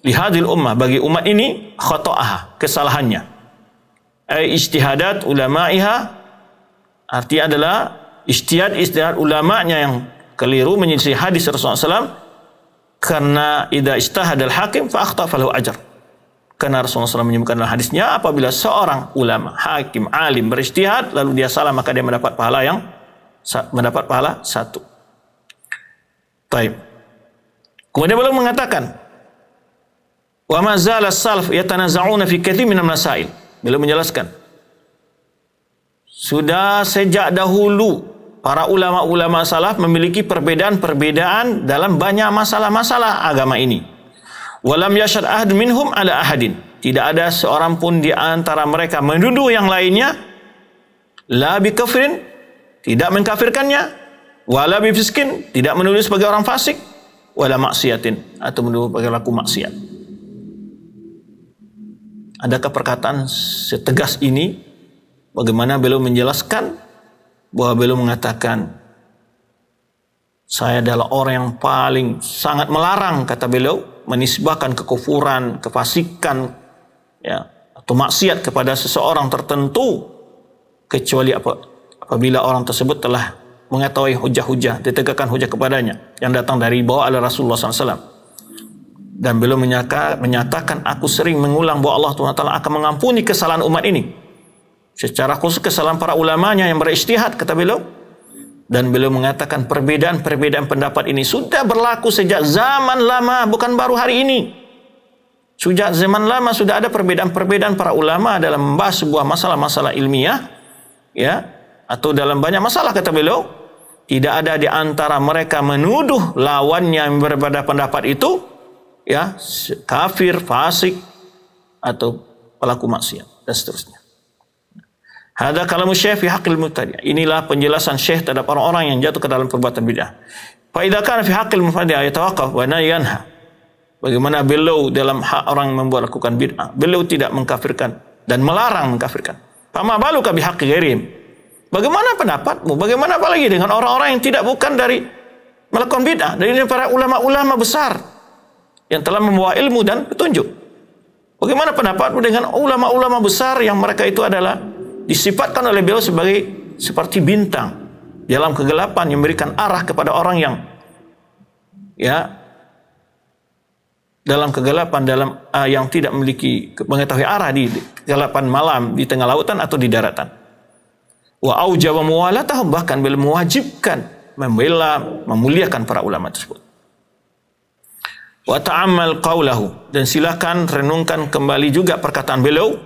S1: li hadhil ummah bagi umat ini khata'aha kesalahannya ay ijtihadat ulama'iha Arti adalah istiad istiadat ulamanya yang keliru menyelisih hadis Rasulullah SAW karena istahad al hakim fakta falahu ajar. Karena Rasulullah SAW menyebutkan dalam hadisnya apabila seorang ulama, hakim, alim beristihad lalu dia salah maka dia mendapat pahala yang mendapat pahala satu. Taib. Kemudian beliau mengatakan wa ma salaf yatanaza'una fi katsir min masail. Beliau menjelaskan sudah sejak dahulu para ulama-ulama salaf memiliki perbedaan-perbedaan dalam banyak masalah-masalah agama ini. Walam yashad ahad minhum ala ahadin. Tidak ada seorang pun di antara mereka menduduh yang lainnya la kafirin tidak mengkafirkannya wala fiskin tidak menulis sebagai orang fasik wala maksiatin atau menuduh sebagai laku maksiat. Adakah perkataan setegas ini Bagaimana beliau menjelaskan bahwa beliau mengatakan saya adalah orang yang paling sangat melarang kata beliau menisbahkan kekufuran, kefasikan ya atau maksiat kepada seseorang tertentu kecuali apa apabila orang tersebut telah mengetahui hujah-hujah, ditegakkan hujah kepadanya yang datang dari bawah ala Rasulullah SAW. Dan beliau menyatakan, aku sering mengulang bahwa Allah Taala akan mengampuni kesalahan umat ini. Secara khusus kesalahan para ulamanya yang beristihad kata beliau. Dan beliau mengatakan perbedaan-perbedaan pendapat ini sudah berlaku sejak zaman lama, bukan baru hari ini. Sejak zaman lama sudah ada perbedaan-perbedaan para ulama dalam membahas sebuah masalah-masalah ilmiah, ya, atau dalam banyak masalah kata beliau. Tidak ada di antara mereka menuduh lawannya yang berbeda pendapat itu, ya, kafir, fasik, atau pelaku maksiat, dan seterusnya. Hada kalamu syekh fi haqqil mubtadi. Inilah penjelasan syekh terhadap orang-orang yang jatuh ke dalam perbuatan bid'ah. Fa idza kana fi haqqil mubtadi yatawaqqaf wa yanha. Bagaimana beliau dalam hak orang yang membuat lakukan bid'ah? Beliau tidak mengkafirkan dan melarang mengkafirkan. Fama baluka bi haqqi gairim. Bagaimana pendapatmu? Bagaimana apalagi dengan orang-orang yang tidak bukan dari melakukan bid'ah, dari para ulama-ulama besar yang telah membawa ilmu dan petunjuk. Bagaimana pendapatmu dengan ulama-ulama besar yang mereka itu adalah disifatkan oleh beliau sebagai seperti bintang dalam kegelapan yang memberikan arah kepada orang yang ya dalam kegelapan dalam uh, yang tidak memiliki mengetahui arah di kegelapan malam di tengah lautan atau di daratan. Wa aujawa muwalatahum bahkan beliau mewajibkan membela memuliakan para ulama tersebut. Wa ta'ammal qawlahu dan silakan renungkan kembali juga perkataan beliau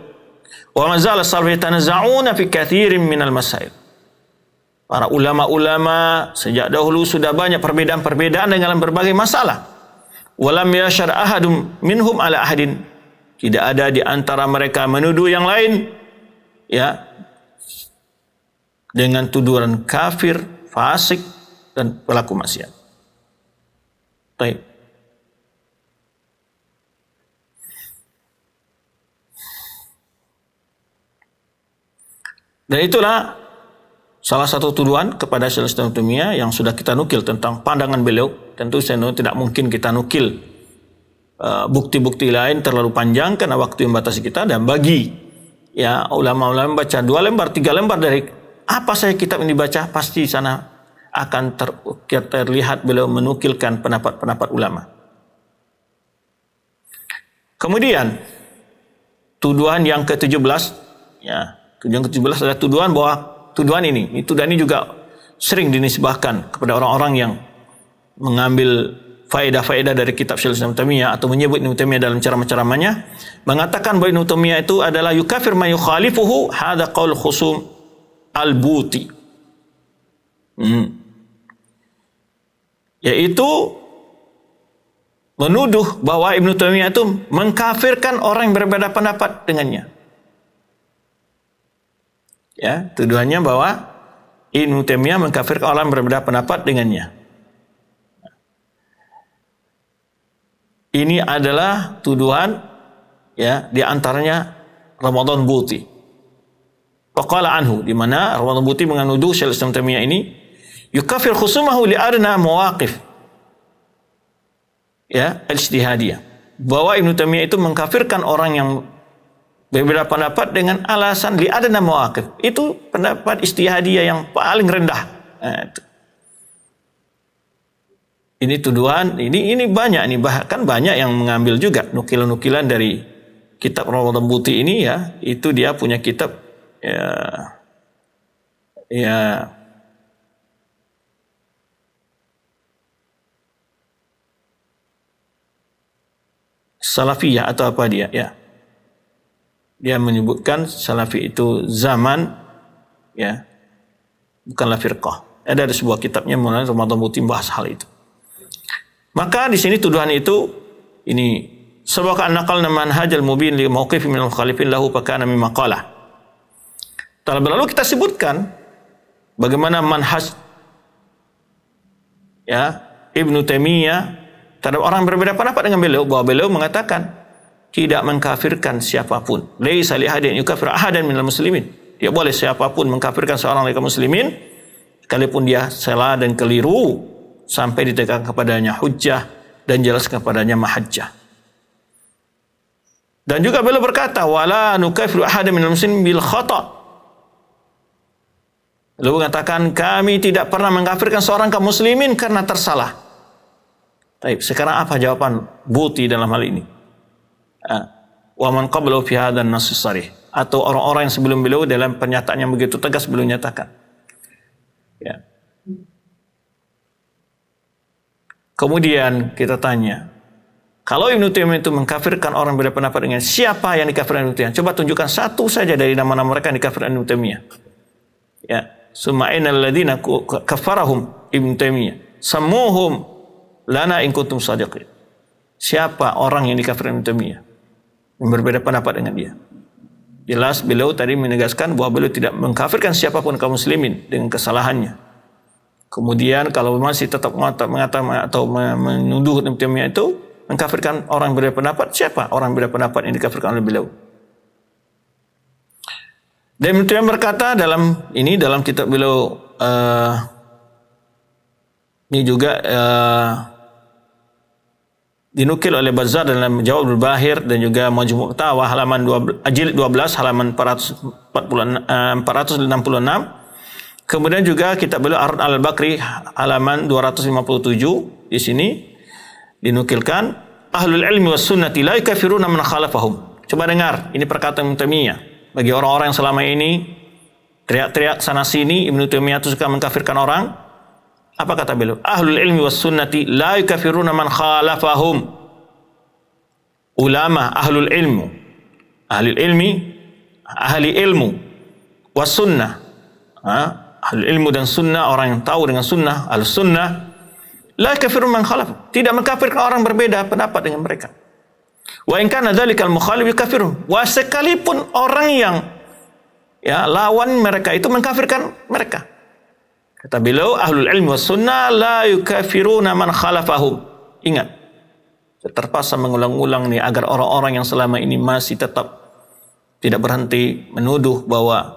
S1: Wa mazal salaf yatanaza'una fi katsirin minal masail. Para ulama-ulama sejak dahulu sudah banyak perbedaan-perbedaan dengan berbagai masalah. Walam yashar ahadum minhum ala ahadin. Tidak ada di antara mereka menuduh yang lain ya dengan tuduhan kafir, fasik dan pelaku maksiat. Baik. Dan itulah salah satu tuduhan kepada Syekh Islam Tumia yang sudah kita nukil tentang pandangan beliau. Tentu saya tidak mungkin kita nukil eh, bukti-bukti lain terlalu panjang karena waktu yang batasi kita dan bagi ya ulama-ulama baca dua lembar tiga lembar dari apa saya kitab ini baca pasti sana akan ter, terlihat beliau menukilkan pendapat-pendapat ulama. Kemudian tuduhan yang ke-17 ya Tujuan ke-17 adalah tuduhan bahwa tuduhan ini, itu dan ini juga sering dinisbahkan kepada orang-orang yang mengambil faedah-faedah dari kitab Syekh Islam Taimiyah atau menyebut Ibnu Taimiyah dalam ceramah-ceramahnya mengatakan bahwa Ibnu itu adalah yukafir ma yukhalifuhu hadza qaul khusum al-buti. Hmm. Yaitu menuduh bahwa Ibnu Taimiyah itu mengkafirkan orang yang berbeda pendapat dengannya. Ya, tuduhannya bahwa Ibnu Taimiyah mengkafirkan orang berbeda pendapat dengannya. Ini adalah tuduhan ya di antaranya Ramadan Buti. Faqala anhu di mana Ramadan Buti menganuduh Syekh Islam Taimiyah ini yukafir khusumahu li arna mawaqif. Ya, ijtihadiyah. Bahwa Ibnu Taimiyah itu mengkafirkan orang yang Berbeda pendapat dengan alasan li adna akhir Itu pendapat istihadiyah yang paling rendah. Nah, ini tuduhan, ini ini banyak nih bahkan banyak yang mengambil juga nukilan-nukilan dari kitab Ramadan Buti ini ya, itu dia punya kitab ya ya Salafiyah atau apa dia ya dia menyebutkan salafi itu zaman ya bukanlah firqah. Ada ada sebuah kitabnya mengenai Ramadan Muti bahas hal itu. Maka di sini tuduhan itu ini sebab nakal naman hajal mubin li mauqif min al-khalifin lahu pakana mimma qala. Telah berlalu kita sebutkan bagaimana manhaj ya Ibnu Taimiyah terhadap orang berbeda pendapat dengan beliau bahwa beliau mengatakan tidak mengkafirkan siapapun. Laisa li hadin yukafir ahadan minal muslimin. Dia boleh siapapun mengkafirkan seorang dari kaum muslimin kalaupun dia salah dan keliru sampai ditegakkan kepadanya hujjah dan jelas kepadanya mahajjah. Dan juga beliau berkata, "Wala nukafiru ahadan minal muslimin bil khata'." Lalu mengatakan kami tidak pernah mengkafirkan seorang kaum muslimin karena tersalah. Tapi sekarang apa jawaban Buti dalam hal ini? Ah. waman qablu fi hadzal nas sarih atau orang-orang yang sebelum beliau dalam pernyataan yang begitu tegas beliau nyatakan. Ya. Kemudian kita tanya, kalau Ibnu Taimiyah itu mengkafirkan orang beda pendapat dengan siapa yang dikafirkan Ibnu Taimiyah? Coba tunjukkan satu saja dari nama-nama mereka yang dikafirkan Ibnu Taimiyah. Ya, sumaina alladziina kafarahum Ibnu Taimiyah. Samuhum lana in kuntum sadiqin. Siapa orang yang dikafirkan Ibnu Taimiyah? berbeda pendapat dengan dia. Jelas beliau tadi menegaskan bahwa beliau tidak mengkafirkan siapapun kaum muslimin dengan kesalahannya. Kemudian kalau masih tetap mengatakan atau menuduh demikian itu mengkafirkan orang berbeda pendapat, siapa orang berbeda pendapat yang dikafirkan oleh beliau? Dan Ibn berkata dalam ini dalam kitab beliau uh, ini juga uh, dinukil oleh Bazar dalam Jawab berbahir dan juga Majmu' Tawa halaman 12, ajil 12 halaman 446 466. Eh, Kemudian juga kitab beliau Arun Al-Bakri halaman 257 di sini dinukilkan ahlul ilmi was sunnati la yakfiruna man khalafahum. Coba dengar, ini perkataan Mutamia Bagi orang-orang yang selama ini teriak-teriak sana sini Ibnu Taimiyah itu suka mengkafirkan orang, apa kata beliau? Ahlul ilmi was sunnati la yukafiruna man khalafahum. Ulama ahlul ilmu. Ahli ilmi, ahli ilmu was sunnah. Ha? Ahli ilmu dan sunnah, orang yang tahu dengan sunnah, al sunnah. La yukafiruna man khalaf. Tidak mengkafirkan orang berbeda pendapat dengan mereka. Wa in kana dzalikal mukhalif kafirun. Wa sekalipun orang yang ya lawan mereka itu mengkafirkan mereka. Kata beliau, ahlul ilmi wa sunnah la yukafiruna man khalafahum. Ingat, saya terpaksa mengulang-ulang nih agar orang-orang yang selama ini masih tetap tidak berhenti menuduh bahwa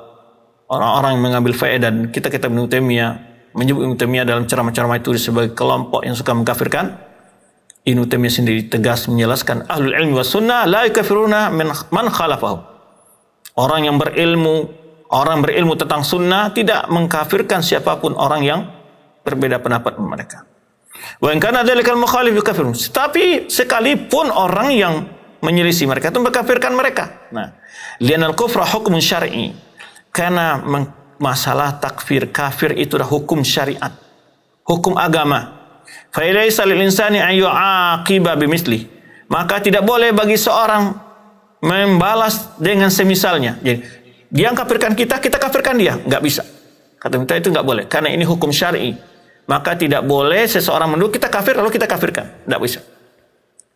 S1: orang-orang yang mengambil faedah dan kita-kita Ibnu Taimiyah menyebut Ibnu Taimiyah dalam ceramah-ceramah itu sebagai kelompok yang suka mengkafirkan. Ibnu Taimiyah sendiri tegas menjelaskan ahlul ilmi wa sunnah la yukafiruna man khalafahum. Orang yang berilmu orang berilmu tentang sunnah tidak mengkafirkan siapapun orang yang berbeda pendapat mereka. Wa in kana dzalikal mukhalif yukafirun. Tapi sekalipun orang yang menyelisih mereka itu mengkafirkan mereka. Nah, lianal kufra hukum syar'i. Karena masalah takfir kafir itu adalah hukum syariat, hukum agama. Fa ilaisa lil insani ayu aqiba bimithli. Maka tidak boleh bagi seorang membalas dengan semisalnya. Jadi dia kafirkan kita, kita kafirkan dia. Nggak bisa. Kata kita itu nggak boleh. Karena ini hukum syari. Maka tidak boleh seseorang menuduh kita kafir, lalu kita kafirkan. Nggak bisa.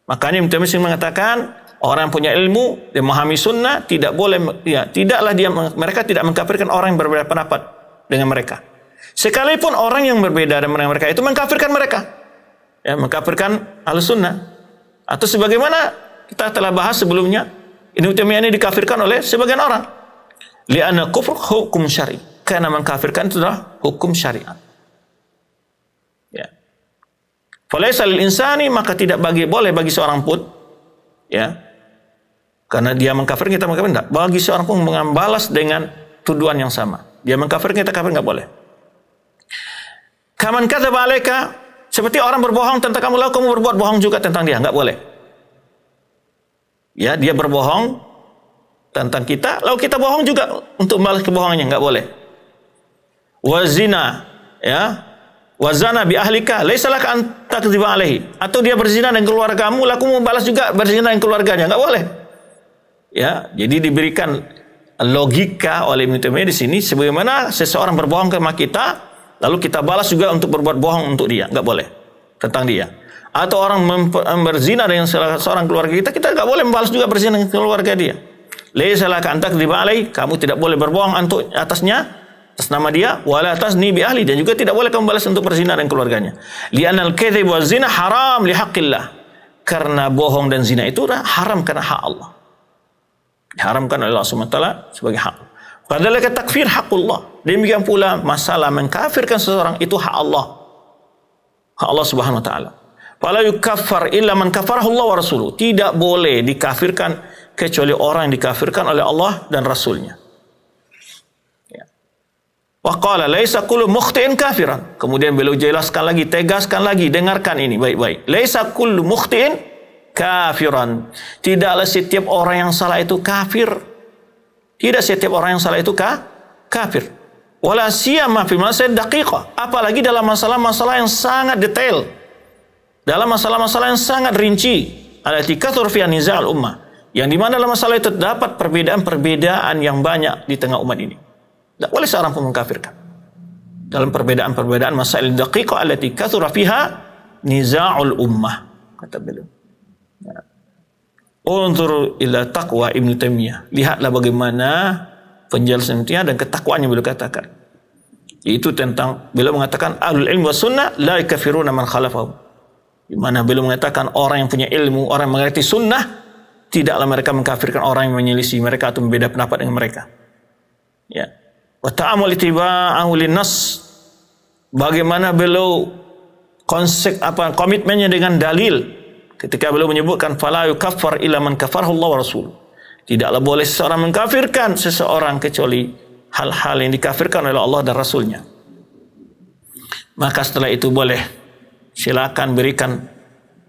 S1: Makanya Ibnu Taimiyah mengatakan orang yang punya ilmu dia memahami sunnah tidak boleh ya tidaklah dia mereka tidak mengkafirkan orang yang berbeda pendapat dengan mereka. Sekalipun orang yang berbeda dengan mereka itu mengkafirkan mereka. Ya, mengkafirkan al sunnah. Atau sebagaimana kita telah bahas sebelumnya, ini Taimiyah ini dikafirkan oleh sebagian orang. Li'anna kufur hukum syari. Karena mengkafirkan itu adalah hukum syariat. Ya. Falaisa lil insani maka tidak bagi boleh bagi seorang pun ya. Karena dia mengkafirkan kita mengkafir tidak. Bagi seorang pun mengambalas dengan tuduhan yang sama. Dia mengkafirkan kita kafir tidak boleh. Kaman kata baleka seperti orang berbohong tentang kamu lalu kamu berbuat bohong juga tentang dia nggak boleh. Ya dia berbohong tentang kita, lalu kita bohong juga untuk membalas kebohongannya, nggak boleh. Wazina, ya, wazana bi ahlika, leisalah kan tak alehi. Atau dia berzina dengan keluargamu, laku mau balas juga berzina dengan keluarganya, nggak boleh. Ya, jadi diberikan logika oleh Ibnu Taimiyah di sini sebagaimana seseorang berbohong sama kita, lalu kita balas juga untuk berbuat bohong untuk dia, nggak boleh tentang dia. Atau orang berzina dengan seorang keluarga kita, kita nggak boleh membalas juga berzina dengan keluarga dia. Laisa laka antak alai, kamu tidak boleh berbohong untuk atasnya atas nama dia wala tasni bi ahli dan juga tidak boleh kamu balas untuk berzina dan keluarganya. Li'anal kadzib wa zina haram li haqqillah. Karena bohong dan zina itu haram karena hak Allah. Diharamkan oleh Allah subhanahu wa taala sebagai hak. Padahal takfir hakullah. Demikian pula masalah mengkafirkan seseorang itu hak Allah. Hak Allah Subhanahu wa taala. Fala yukaffar illa man kafarahu Allah wa rasuluh. Tidak boleh dikafirkan kecuali orang yang dikafirkan oleh Allah dan Rasulnya. Ya. Wakala leisa kulu kullu kafiran. Kemudian beliau jelaskan lagi, tegaskan lagi, dengarkan ini baik-baik. Leisa kulu mukhtiin kafiran. Tidaklah setiap orang yang salah itu kafir. Tidak setiap orang yang salah itu ka kafir. Wala siyama fi masalah daqiqah. Apalagi dalam masalah-masalah yang sangat detail. Dalam masalah-masalah yang sangat rinci. Ada tiga turfian nizal ummah. Yang dimana dalam masalah itu terdapat perbedaan-perbedaan yang banyak di tengah umat ini. Tidak boleh seorang pun mengkafirkan. Dalam perbedaan-perbedaan masalah al-daqiqa alati kathura fiha niza'ul ummah. Kata beliau. Ya. Unzur ila taqwa Ibn Taimiyah. Lihatlah bagaimana penjelasan dia dan ketakwaannya beliau katakan. Itu tentang beliau mengatakan ahlul ilmi was sunnah la kafiruna man khalafahu. Di mana beliau mengatakan orang yang punya ilmu, orang yang mengerti sunnah, tidaklah mereka mengkafirkan orang yang menyelisih mereka atau berbeda pendapat dengan mereka. Ya. Wa ta'amul ittiba'ahu nas bagaimana beliau konsep apa komitmennya dengan dalil ketika beliau menyebutkan fala yukaffar illa man kafarahu Allah wa rasul. Tidaklah boleh seseorang mengkafirkan seseorang kecuali hal-hal yang dikafirkan oleh Allah dan rasulnya. Maka setelah itu boleh silakan berikan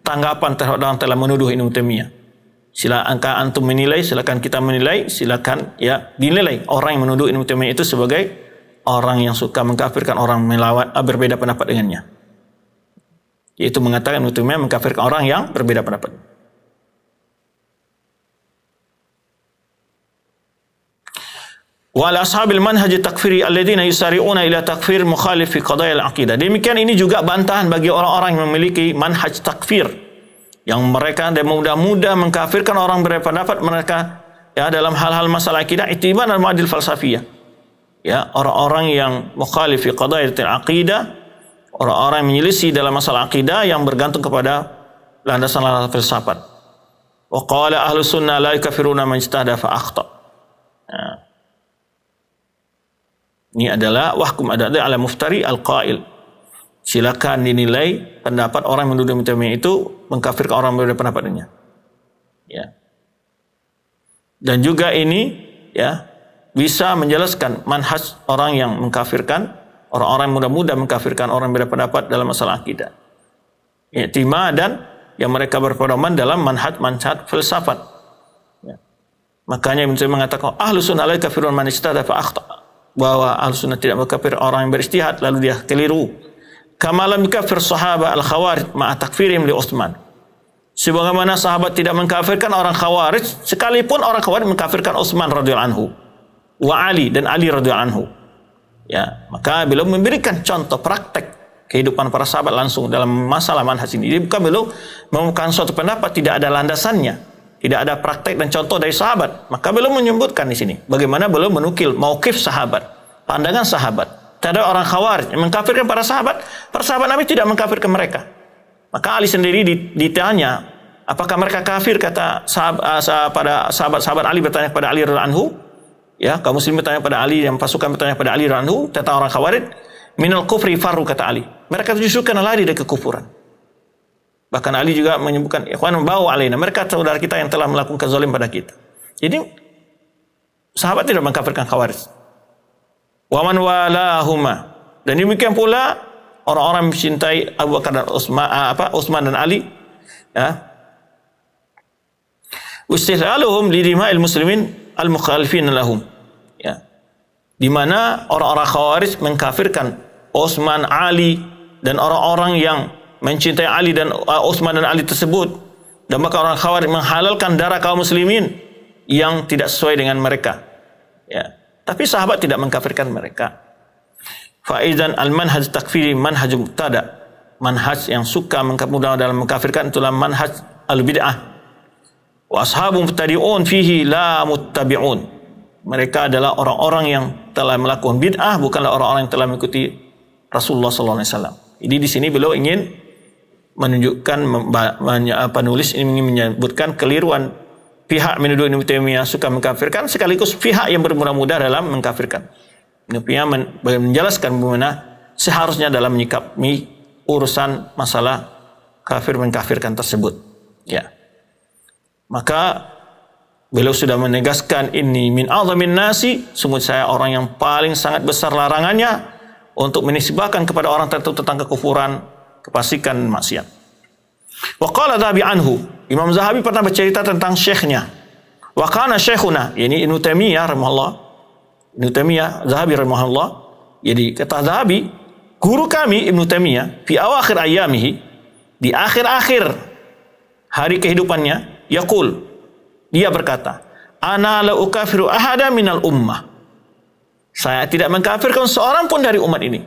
S1: tanggapan terhadap orang telah menuduh Ibnu Taimiyah. Sila angka antum menilai, silakan kita menilai, silakan ya dinilai orang yang menuduh Ibnu Taimiyah itu sebagai orang yang suka mengkafirkan orang melawan ah, berbeda pendapat dengannya. Yaitu mengatakan Ibnu Taimiyah mengkafirkan orang yang berbeda pendapat. Wal ashabil manhaj takfiri alladziina yusari'una ila takfir mukhalif fi qadaya al-aqidah. Demikian ini juga bantahan bagi orang-orang yang memiliki manhaj takfir yang mereka dan mudah-mudah mengkafirkan orang berpendapat mereka ya dalam hal-hal masalah akidah itiban dan madil falsafiyah ya orang-orang yang mukhalifi qadair til aqidah orang-orang yang menyelisih dalam masalah akidah yang bergantung kepada landasan landasan filsafat wa qala ahlu sunnah la yakfiruna man fa akhta ya. ini adalah wahkum adad ala muftari al qail Silakan dinilai pendapat orang yang menuduh Ibnu itu mengkafirkan orang yang berbeda pendapatnya. Ya. Dan juga ini ya bisa menjelaskan manhaj orang yang mengkafirkan orang-orang muda-muda mengkafirkan orang yang beda pendapat dalam masalah akidah. Ya, tima dan yang mereka berpedoman dalam manhaj-manhaj filsafat. Ya. Makanya Ibn mengatakan ahlu sunnah alai kafirun man istada fa akhta. Bahwa ahlu sunnah tidak mengkafir orang yang beristihad lalu dia keliru kamalam kafir sahabat al-khawarij ma takfirim li Utsman. Sebagaimana sahabat tidak mengkafirkan orang Khawarij sekalipun orang Khawarij mengkafirkan Utsman radhiyallahu anhu wa Ali dan Ali radhiyallahu anhu. Ya, maka beliau memberikan contoh praktek kehidupan para sahabat langsung dalam masalah manhaj ini. Jadi bukan beliau memberikan suatu pendapat tidak ada landasannya tidak ada praktek dan contoh dari sahabat. Maka beliau menyebutkan di sini bagaimana beliau menukil mauqif sahabat, pandangan sahabat terhadap orang khawarij mengkafirkan para sahabat, para sahabat Nabi tidak mengkafirkan mereka. Maka Ali sendiri ditanya, apakah mereka kafir? Kata sahabat, eh, sahabat pada sahabat-sahabat Ali bertanya kepada Ali anhu. Ya, kaum muslim bertanya kepada Ali, yang pasukan bertanya kepada Ali anhu tentang orang khawarij. Minal kufri faru kata Ali. Mereka justru kena lari dari kekufuran. Bahkan Ali juga menyebutkan, ikhwan bawa alaina. Mereka saudara kita yang telah melakukan zalim pada kita. Jadi, sahabat tidak mengkafirkan khawarij waman walahuma. Dan demikian pula orang-orang mencintai Abu Bakar dan Utsman ah, apa Utsman dan Ali. Ya. lidima al muslimin al-mukhalifin lahum. Ya. Di mana orang-orang Khawarij mengkafirkan Utsman, Ali dan orang-orang yang mencintai Ali dan ah, Utsman dan Ali tersebut. Dan maka orang Khawarij menghalalkan darah kaum muslimin yang tidak sesuai dengan mereka. Ya. Tapi sahabat tidak mengkafirkan mereka. Faizan al-manhaj takfiri manhaj mubtada. Manhaj yang suka mengkafirkan dalam mengkafirkan itulah manhaj al-bid'ah. Wa ashabu mubtadi'un fihi la muttabi'un. Mereka adalah orang-orang yang telah melakukan bid'ah bukanlah orang-orang yang telah mengikuti Rasulullah sallallahu alaihi wasallam. Jadi di sini beliau ingin menunjukkan penulis ini ingin menyebutkan keliruan pihak menuduh Ibn suka mengkafirkan sekaligus pihak yang bermudah-mudah dalam mengkafirkan. Ibn Taimiyah menjelaskan bagaimana seharusnya dalam menyikapi urusan masalah kafir mengkafirkan tersebut. Ya. Maka beliau sudah menegaskan ini min min nasi, sungguh saya orang yang paling sangat besar larangannya untuk menisbahkan kepada orang tertentu tentang kekufuran, kepasikan maksiat. Wa qala anhu Imam Zahabi pernah bercerita tentang syekhnya. Wa kana syekhuna, ini Ibnu Taimiyah rahimahullah. Ibnu Taimiyah Zahabi rahimahullah. Jadi kata Zahabi, guru kami Ibnu Taimiyah fi akhir ayamihi di akhir-akhir hari kehidupannya yaqul dia berkata, "Ana la ukafiru ahada minal ummah." Saya tidak mengkafirkan seorang pun dari umat ini.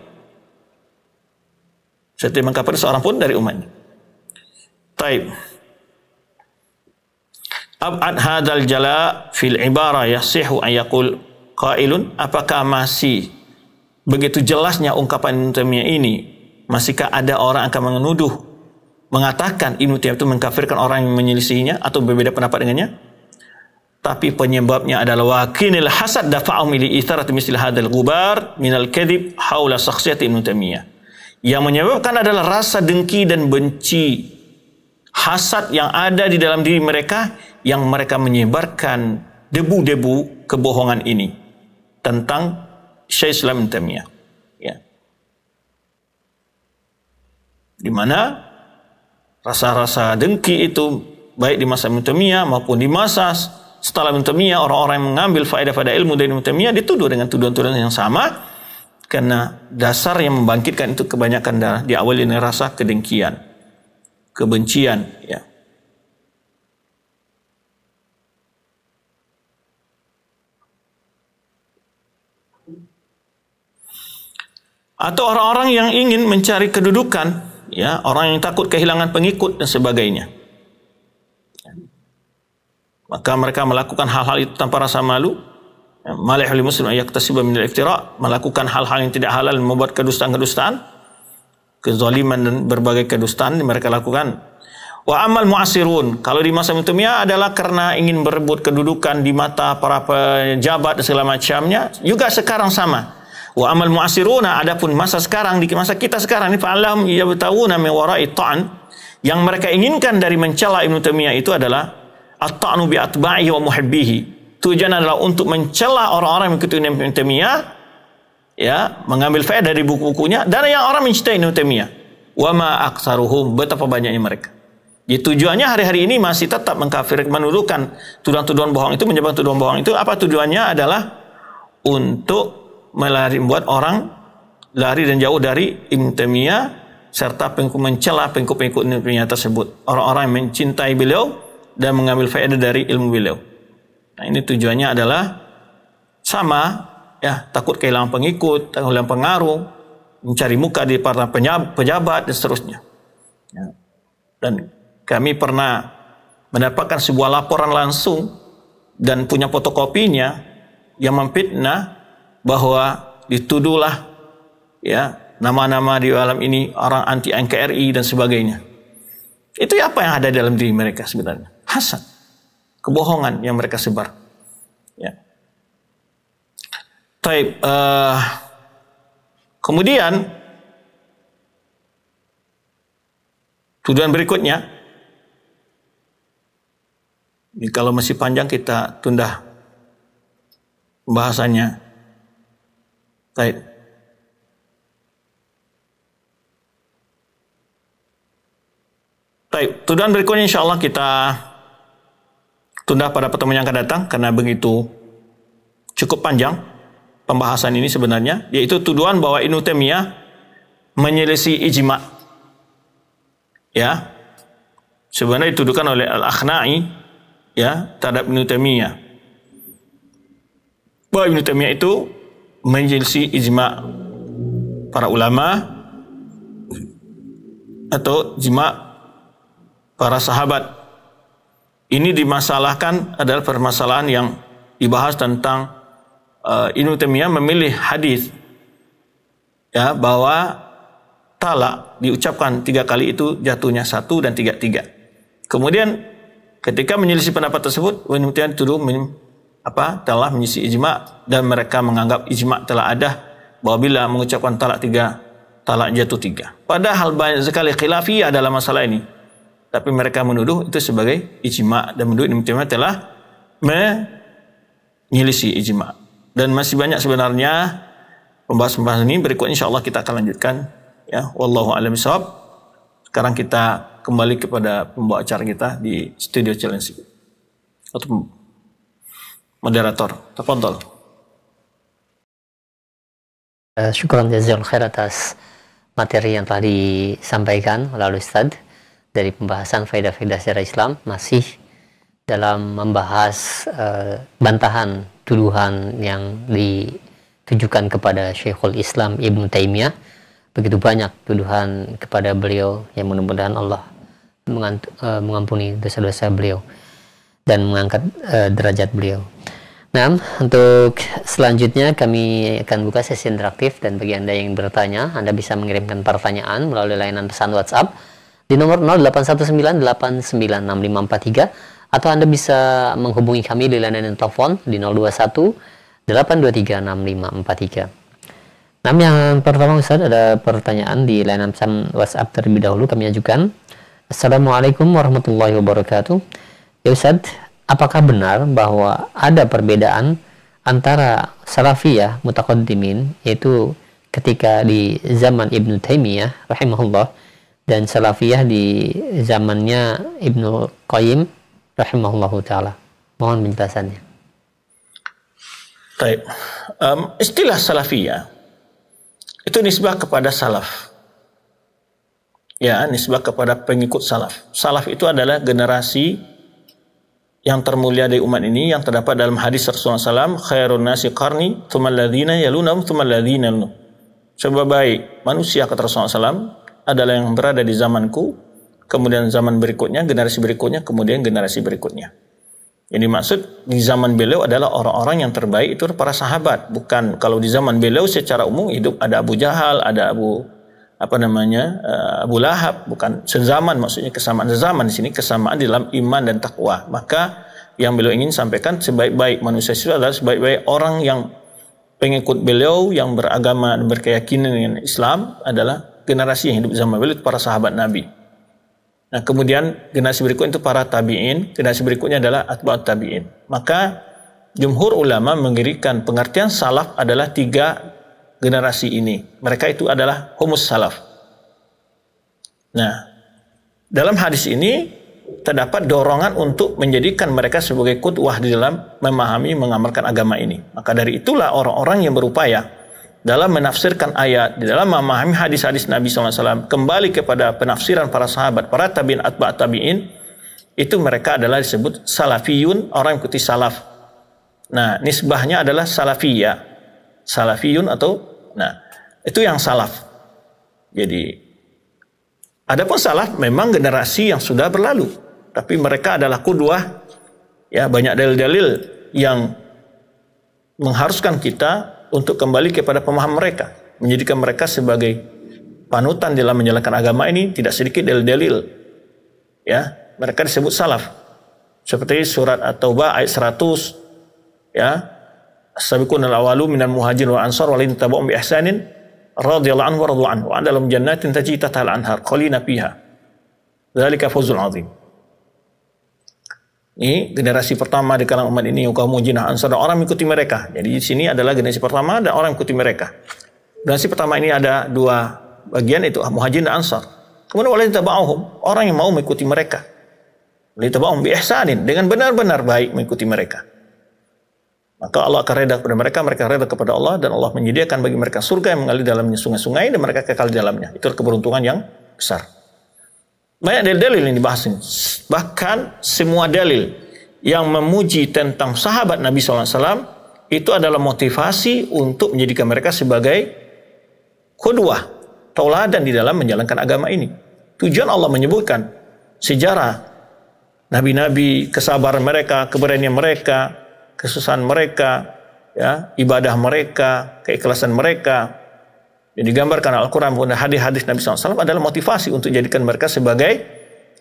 S1: Saya tidak mengkafirkan seorang pun dari umat ini. Taib. Ab'ad hadal jala fil ibara yasihu an yaqul qailun apakah masih begitu jelasnya ungkapan Ibnu Taimiyah ini masihkah ada orang akan menuduh mengatakan Ibnu Taimiyah itu mengkafirkan orang yang menyelisihinya atau berbeda pendapat dengannya tapi penyebabnya adalah wakinil hasad dafa'um ili itharat misli hadal gubar minal kadhib haula shakhsiyati Ibnu Taimiyah yang menyebabkan adalah rasa dengki dan benci hasad yang ada di dalam diri mereka yang mereka menyebarkan debu-debu kebohongan ini tentang Syekh Islam Taimiyah. Ya. Di mana rasa-rasa dengki itu baik di masa Ibnu maupun di masa setelah Ibnu orang-orang yang mengambil faedah-faedah ilmu dari Ibnu dituduh dengan tuduhan-tuduhan yang sama karena dasar yang membangkitkan itu kebanyakan darah diawali dengan rasa kedengkian, kebencian, ya. atau orang-orang yang ingin mencari kedudukan, ya, orang yang takut kehilangan pengikut dan sebagainya. Maka mereka melakukan hal-hal itu tanpa rasa malu. Ya, Malihul muslim yaktasiba min iftira melakukan hal-hal yang tidak halal membuat kedustaan-kedustaan, kezaliman dan berbagai kedustaan yang mereka lakukan. Wa amal muasirun kalau di masa mutumia adalah karena ingin berebut kedudukan di mata para pejabat dan segala macamnya, juga sekarang sama Wa amal mu'asiruna adapun masa sekarang di masa kita sekarang ini fa'allahum yabtawuna min wara'i ta'an yang mereka inginkan dari mencela Ibnu Taimiyah itu adalah at-ta'nu bi atba'ihi wa muhibbihi. Tujuan adalah untuk mencela orang-orang yang mengikuti Ibnu Taimiyah ya, mengambil faedah dari buku-bukunya dan yang orang mencintai Ibnu Taimiyah. Wa ma aktsaruhum betapa banyaknya mereka. Jadi tujuannya hari-hari ini masih tetap mengkafirkan, menurunkan tuduhan-tuduhan bohong itu, menyebabkan tuduhan bohong itu. Apa tujuannya adalah untuk melari membuat orang lari dan jauh dari intemia serta pengikut mencela pengikut-pengikut intemia tersebut. Orang-orang yang mencintai beliau dan mengambil faedah dari ilmu beliau. Nah, ini tujuannya adalah sama ya, takut kehilangan pengikut, takut kehilangan pengaruh, mencari muka di para pejabat dan seterusnya. Ya. Dan kami pernah mendapatkan sebuah laporan langsung dan punya fotokopinya yang memfitnah bahwa dituduhlah ya nama-nama di alam ini orang anti NKRI dan sebagainya. Itu ya apa yang ada dalam diri mereka sebenarnya? Hasad, kebohongan yang mereka sebar. Ya. Taib, uh, kemudian tujuan berikutnya, kalau masih panjang kita tunda pembahasannya. Baik. Baik, tuduhan berikutnya insya Allah kita tunda pada pertemuan yang akan datang karena begitu cukup panjang pembahasan ini sebenarnya, yaitu tuduhan bahwa Ibnu Taimiyah ijma. Ya. Sebenarnya dituduhkan oleh Al-Akhna'i ya terhadap Ibnu Taimiyah. Bahwa Ibnu itu menjelisi ijma para ulama atau ijma para sahabat. Ini dimasalahkan adalah permasalahan yang dibahas tentang uh, Ibnu memilih hadis ya bahwa talak diucapkan tiga kali itu jatuhnya satu dan tiga tiga. Kemudian ketika menyelisih pendapat tersebut, Ibnu Taimiyah tuduh apa telah menyisi ijma dan mereka menganggap ijma telah ada bahwa bila mengucapkan talak tiga talak jatuh tiga. Padahal banyak sekali khilafiyah dalam masalah ini. Tapi mereka menuduh itu sebagai ijma dan menuduh ijma telah menyelisi ijma. Dan masih banyak sebenarnya pembahasan-pembahasan ini berikutnya insya Allah kita akan lanjutkan ya wallahu alam sahab. Sekarang kita kembali kepada pembawa acara kita di studio challenge atau moderator
S2: Uh, شكرا jazil khair atas materi yang telah disampaikan lalu Ustaz dari pembahasan faedah-faedah sejarah Islam masih dalam membahas uh, bantahan tuduhan yang ditujukan kepada Syekhul Islam Ibnu Taimiyah begitu banyak tuduhan kepada beliau yang mudah-mudahan Allah eh, mengampuni dosa-dosa beliau dan mengangkat uh, derajat beliau. Nah, untuk selanjutnya kami akan buka sesi interaktif dan bagi Anda yang bertanya, Anda bisa mengirimkan pertanyaan melalui layanan pesan WhatsApp di nomor 0819896543 atau Anda bisa menghubungi kami di layanan telepon di 021 8236543. Nah, yang pertama Ustaz ada pertanyaan di layanan pesan WhatsApp terlebih dahulu kami ajukan. Assalamualaikum warahmatullahi wabarakatuh. Ya Ustaz, apakah benar bahwa ada perbedaan antara salafiyah mutaqaddimin yaitu ketika di zaman Ibnu Taimiyah rahimahullah dan salafiyah di zamannya Ibnu Qayyim rahimahullah taala. Mohon penjelasannya.
S1: Baik. Um, istilah salafiyah itu nisbah kepada salaf. Ya, nisbah kepada pengikut salaf. Salaf itu adalah generasi yang termulia dari umat ini yang terdapat dalam hadis Rasulullah SAW khairun nasi qarni thumal ladzina yalunahum thumal ladzina Coba baik manusia kata Rasulullah SAW adalah yang berada di zamanku kemudian zaman berikutnya generasi berikutnya kemudian generasi berikutnya Ini maksud di zaman beliau adalah orang-orang yang terbaik itu para sahabat bukan kalau di zaman beliau secara umum hidup ada Abu Jahal ada Abu apa namanya eh, Abu Lahab bukan sezaman maksudnya kesamaan sezaman di sini kesamaan di dalam iman dan takwa maka yang beliau ingin sampaikan sebaik-baik manusia itu adalah sebaik-baik orang yang pengikut beliau yang beragama dan berkeyakinan dengan Islam adalah generasi yang hidup zaman beliau para sahabat Nabi nah kemudian generasi berikutnya itu para tabiin generasi berikutnya adalah atba'at tabiin maka jumhur ulama mengirikan pengertian salaf adalah tiga generasi ini. Mereka itu adalah humus salaf. Nah, dalam hadis ini terdapat dorongan untuk menjadikan mereka sebagai kutwah di dalam memahami mengamalkan agama ini. Maka dari itulah orang-orang yang berupaya dalam menafsirkan ayat, di dalam memahami hadis-hadis Nabi SAW, kembali kepada penafsiran para sahabat, para tabi'in atba' tabi'in, itu mereka adalah disebut salafiyun, orang yang ikuti salaf. Nah, nisbahnya adalah salafiyah salafiyun atau nah itu yang salaf. Jadi adapun salaf memang generasi yang sudah berlalu, tapi mereka adalah kuduah ya banyak dalil-dalil yang mengharuskan kita untuk kembali kepada pemaham mereka, menjadikan mereka sebagai panutan dalam menjalankan agama ini tidak sedikit dalil-dalil. Ya, mereka disebut salaf. Seperti surat At-Taubah ayat 100 ya al awalu minal muhajirin wa ansar walin tabu'um bi ihsanin radhiyallahu anhu wa anhu. Wa dalam jannatin tajri tahtaha al-anhar khalina fiha. Dzalika fawzul azim. Ini generasi pertama di kalangan umat ini yang kaum mujinah ansar dan orang mengikuti mereka. Jadi di sini adalah generasi pertama dan orang mengikuti mereka. Generasi pertama ini ada dua bagian itu muhajirin dan ansar. Kemudian oleh tabauhum orang yang mau mengikuti mereka. Oleh tabauhum bi ihsanin dengan benar-benar baik mengikuti mereka. Maka Allah akan reda kepada mereka, mereka reda kepada Allah, dan Allah menyediakan bagi mereka surga yang mengalir dalamnya sungai-sungai, dan mereka kekal di dalamnya. Itu keberuntungan yang besar. Banyak dalil-dalil yang dibahas ini. Bahkan semua dalil yang memuji tentang sahabat Nabi SAW, itu adalah motivasi untuk menjadikan mereka sebagai kedua tauladan di dalam menjalankan agama ini. Tujuan Allah menyebutkan sejarah nabi-nabi, kesabaran mereka, keberanian mereka, kesusahan mereka, ya, ibadah mereka, keikhlasan mereka. Jadi digambarkan Al-Quran pun hadis-hadis Nabi SAW adalah motivasi untuk jadikan mereka sebagai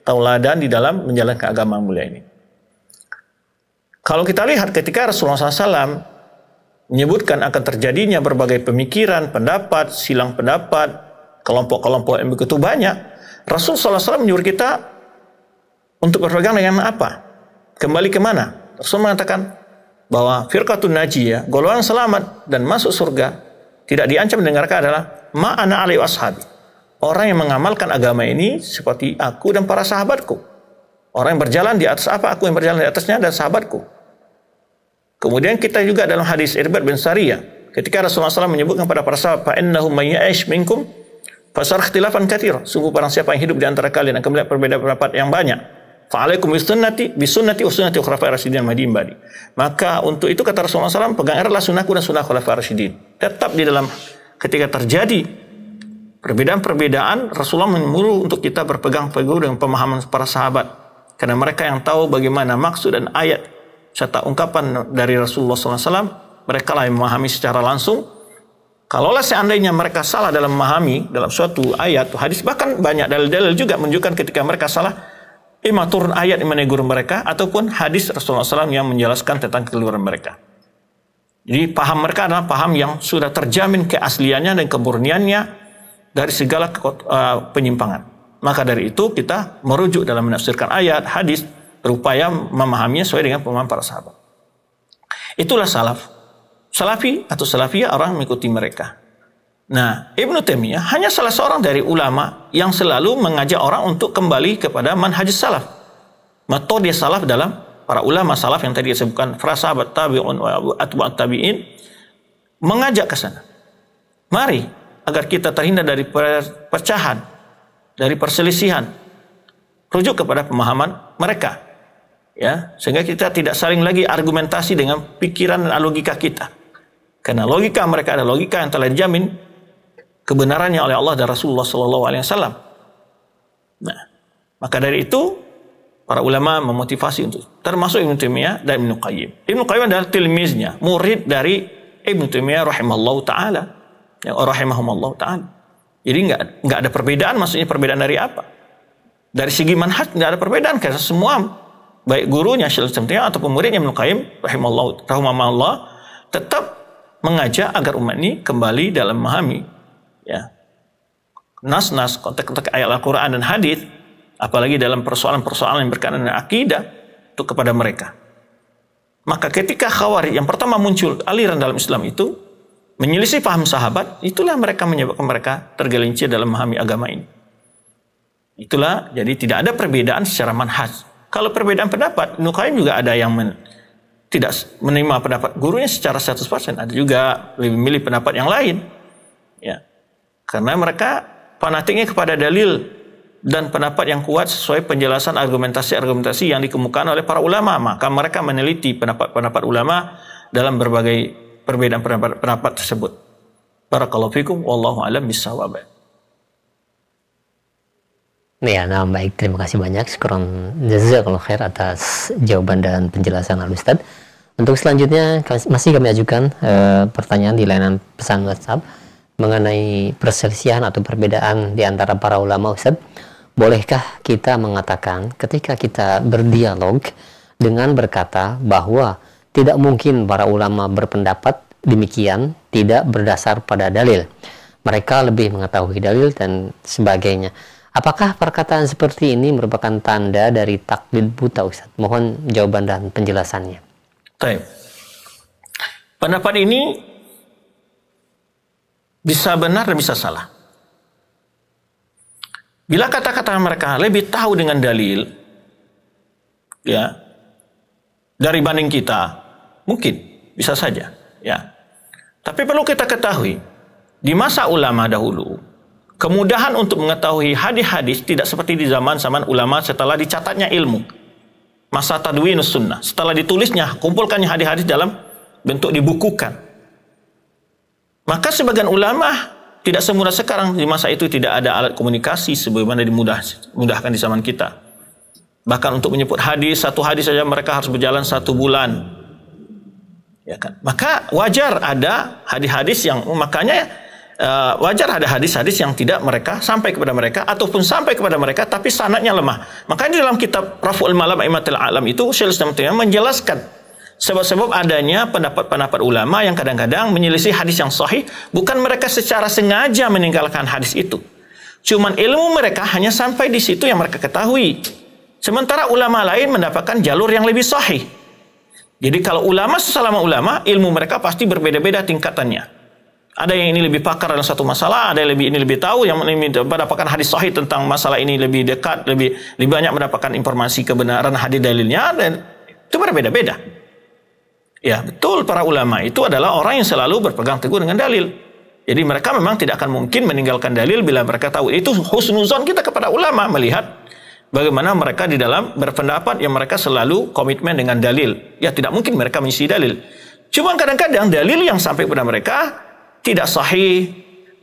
S1: tauladan di dalam menjalankan agama mulia ini. Kalau kita lihat ketika Rasulullah SAW menyebutkan akan terjadinya berbagai pemikiran, pendapat, silang pendapat, kelompok-kelompok yang begitu banyak, Rasul SAW menyuruh kita untuk berpegang dengan apa? Kembali ke mana? Rasul mengatakan, bahwa firqatun najiyah, golongan selamat dan masuk surga tidak diancam mendengarkan adalah ma'ana alaihi washabi Orang yang mengamalkan agama ini seperti aku dan para sahabatku. Orang yang berjalan di atas apa? Aku yang berjalan di atasnya dan sahabatku. Kemudian kita juga dalam hadis Irbad bin Sariyah. Ketika Rasulullah SAW menyebutkan pada para sahabat, فَإِنَّهُمْ مَنْ يَعِشْ مِنْكُمْ Pasar katir Sungguh barang siapa yang hidup di antara kalian akan melihat perbedaan pendapat yang banyak. Fa'alaikum bisunnati bisunnati sunnati khulafa'ir rasyidin mahdiin badi. Maka untuk itu kata Rasulullah SAW, pegang eratlah sunnahku dan sunnah khulafa'ir rasyidin. Tetap di dalam ketika terjadi perbedaan-perbedaan, Rasulullah menyuruh untuk kita berpegang teguh dengan pemahaman para sahabat. Karena mereka yang tahu bagaimana maksud dan ayat serta ungkapan dari Rasulullah SAW, mereka lah yang memahami secara langsung. Kalaulah seandainya mereka salah dalam memahami dalam suatu ayat, hadis, bahkan banyak dalil-dalil juga menunjukkan ketika mereka salah, Ima turun ayat yang menegur mereka, ataupun hadis Rasulullah SAW yang menjelaskan tentang keluaran mereka. Jadi paham mereka adalah paham yang sudah terjamin keasliannya dan kemurniannya dari segala eh, penyimpangan. Maka dari itu kita merujuk dalam menafsirkan ayat, hadis, berupaya memahaminya sesuai dengan pemahaman para sahabat. Itulah salaf. Salafi atau salafiyah orang mengikuti mereka. Nah, Ibnu Taimiyah hanya salah seorang dari ulama yang selalu mengajak orang untuk kembali kepada manhaj salaf. Metode salaf dalam para ulama salaf yang tadi disebutkan para sahabat tabi'un wa atba' tabi'in mengajak ke sana. Mari agar kita terhindar dari perpecahan, dari perselisihan. Rujuk kepada pemahaman mereka. Ya, sehingga kita tidak saling lagi argumentasi dengan pikiran dan logika kita. Karena logika mereka adalah logika yang telah dijamin kebenarannya oleh Allah dan Rasulullah Sallallahu Alaihi Wasallam. Nah, maka dari itu para ulama memotivasi untuk termasuk Ibn Taimiyah dan Ibnu Qayyim. Ibnu Qayyim adalah tilmiznya, murid dari Ibn Taimiyah Rahimahullah taala. Ya, rahimahumullah taala. Jadi nggak nggak ada perbedaan, maksudnya perbedaan dari apa? Dari segi manhaj nggak ada perbedaan karena semua baik gurunya Syaikhul Taimiyah atau muridnya Ibnu Qayyim rahimahullah rahimahallah tetap mengajak agar umat ini kembali dalam memahami ya nas-nas konteks-konteks ayat Al-Quran dan hadis, apalagi dalam persoalan-persoalan yang berkaitan dengan akidah itu kepada mereka. Maka ketika khawarij yang pertama muncul aliran dalam Islam itu menyelisih paham sahabat, itulah mereka menyebabkan mereka tergelincir dalam memahami agama ini. Itulah jadi tidak ada perbedaan secara manhaj. Kalau perbedaan pendapat, Nukaim juga ada yang men, tidak menerima pendapat gurunya secara 100%, ada juga lebih memilih pendapat yang lain. Ya. Karena mereka fanatiknya kepada dalil dan pendapat yang kuat sesuai penjelasan argumentasi-argumentasi yang dikemukakan oleh para ulama. Maka mereka meneliti pendapat-pendapat ulama dalam berbagai perbedaan pendapat tersebut. Barakallahu fikum wallahu alam bisawab.
S2: Ya, nah baik. Terima kasih banyak. Syukron jazakallahu khair atas jawaban dan penjelasan al -Ustadz. Untuk selanjutnya masih kami ajukan uh, pertanyaan di layanan pesan WhatsApp mengenai perselisihan atau perbedaan di antara para ulama Ustaz, bolehkah kita mengatakan ketika kita berdialog dengan berkata bahwa tidak mungkin para ulama berpendapat demikian tidak berdasar pada dalil. Mereka lebih mengetahui dalil dan sebagainya. Apakah perkataan seperti ini merupakan tanda dari takdir buta Ustaz? Mohon jawaban dan penjelasannya.
S1: Baik. Pendapat ini bisa benar dan bisa salah. Bila kata-kata mereka lebih tahu dengan dalil, ya, dari banding kita, mungkin bisa saja, ya. Tapi perlu kita ketahui, di masa ulama dahulu, kemudahan untuk mengetahui hadis-hadis tidak seperti di zaman zaman ulama setelah dicatatnya ilmu. Masa tadwinus sunnah, setelah ditulisnya, kumpulkannya hadis-hadis dalam bentuk dibukukan. Maka sebagian ulama tidak semudah sekarang di masa itu tidak ada alat komunikasi sebagaimana dimudah mudahkan di zaman kita. Bahkan untuk menyebut hadis satu hadis saja mereka harus berjalan satu bulan. Ya kan? Maka wajar ada hadis-hadis yang makanya uh, wajar ada hadis-hadis yang tidak mereka sampai kepada mereka ataupun sampai kepada mereka tapi sanatnya lemah. Makanya dalam kitab Raful Malam Imatil Alam itu Syekh Islam menjelaskan sebab-sebab adanya pendapat-pendapat ulama yang kadang-kadang menyelisih hadis yang sahih, bukan mereka secara sengaja meninggalkan hadis itu. Cuman ilmu mereka hanya sampai di situ yang mereka ketahui. Sementara ulama lain mendapatkan jalur yang lebih sahih. Jadi kalau ulama sesama ulama, ilmu mereka pasti berbeda-beda tingkatannya. Ada yang ini lebih pakar dalam satu masalah, ada yang lebih ini lebih tahu, yang mendapatkan hadis sahih tentang masalah ini lebih dekat, lebih lebih banyak mendapatkan informasi kebenaran hadis dalilnya dan itu berbeda-beda. Ya betul para ulama itu adalah orang yang selalu berpegang teguh dengan dalil. Jadi mereka memang tidak akan mungkin meninggalkan dalil bila mereka tahu. Itu husnuzon kita kepada ulama melihat bagaimana mereka di dalam berpendapat yang mereka selalu komitmen dengan dalil. Ya tidak mungkin mereka mengisi dalil. Cuma kadang-kadang dalil yang sampai kepada mereka tidak sahih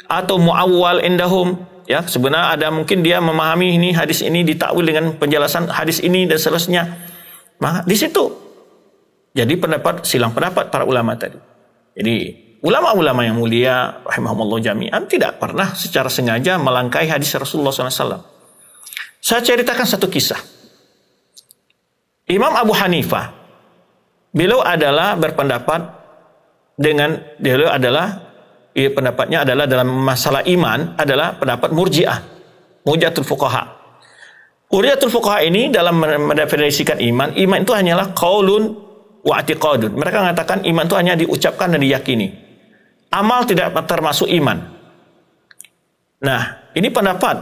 S1: atau muawwal indahum. Ya sebenarnya ada mungkin dia memahami ini hadis ini ditakwil dengan penjelasan hadis ini dan seterusnya. Maka di situ jadi pendapat silang pendapat para ulama tadi. Jadi ulama-ulama yang mulia rahimahumullah jami'an tidak pernah secara sengaja melangkai hadis Rasulullah SAW. Saya ceritakan satu kisah. Imam Abu Hanifah beliau adalah berpendapat dengan beliau adalah ya, pendapatnya adalah dalam masalah iman adalah pendapat murjiah mujatul fuqaha Uriyatul fuqaha ini dalam mendefinisikan iman, iman itu hanyalah kaulun wa atiqadun. Mereka mengatakan iman itu hanya diucapkan dan diyakini. Amal tidak termasuk iman. Nah, ini pendapat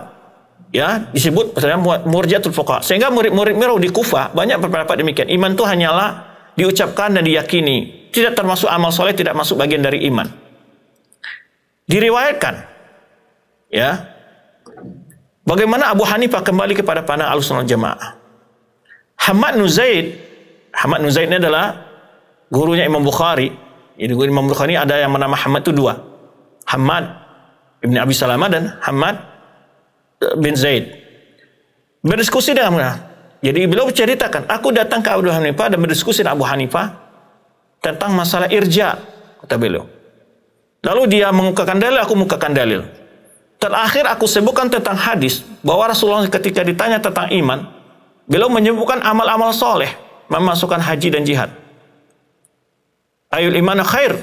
S1: ya disebut misalnya murjatul fuqaha. Sehingga murid-murid Miro di Kufa banyak berpendapat demikian. Iman itu hanyalah diucapkan dan diyakini. Tidak termasuk amal soleh, tidak masuk bagian dari iman. Diriwayatkan ya Bagaimana Abu Hanifah kembali kepada pandangan Ahlussunnah Jamaah? Hamad Nuzaid Hamad Nuzaid ini adalah gurunya Imam Bukhari. Jadi guru Imam Bukhari ada yang bernama Hamad itu dua. Hamad Ibn Abi Salama dan Hamad eh, bin Zaid. Berdiskusi dengan mereka. Jadi beliau ceritakan, aku datang ke Abu Hanifah dan berdiskusi dengan Abu Hanifah tentang masalah irja, kata beliau. Lalu dia mengukakan dalil, aku mengukakan dalil. Terakhir aku sebutkan tentang hadis bahwa Rasulullah ketika ditanya tentang iman, beliau menyebutkan amal-amal soleh memasukkan haji dan jihad. Ayul iman khair.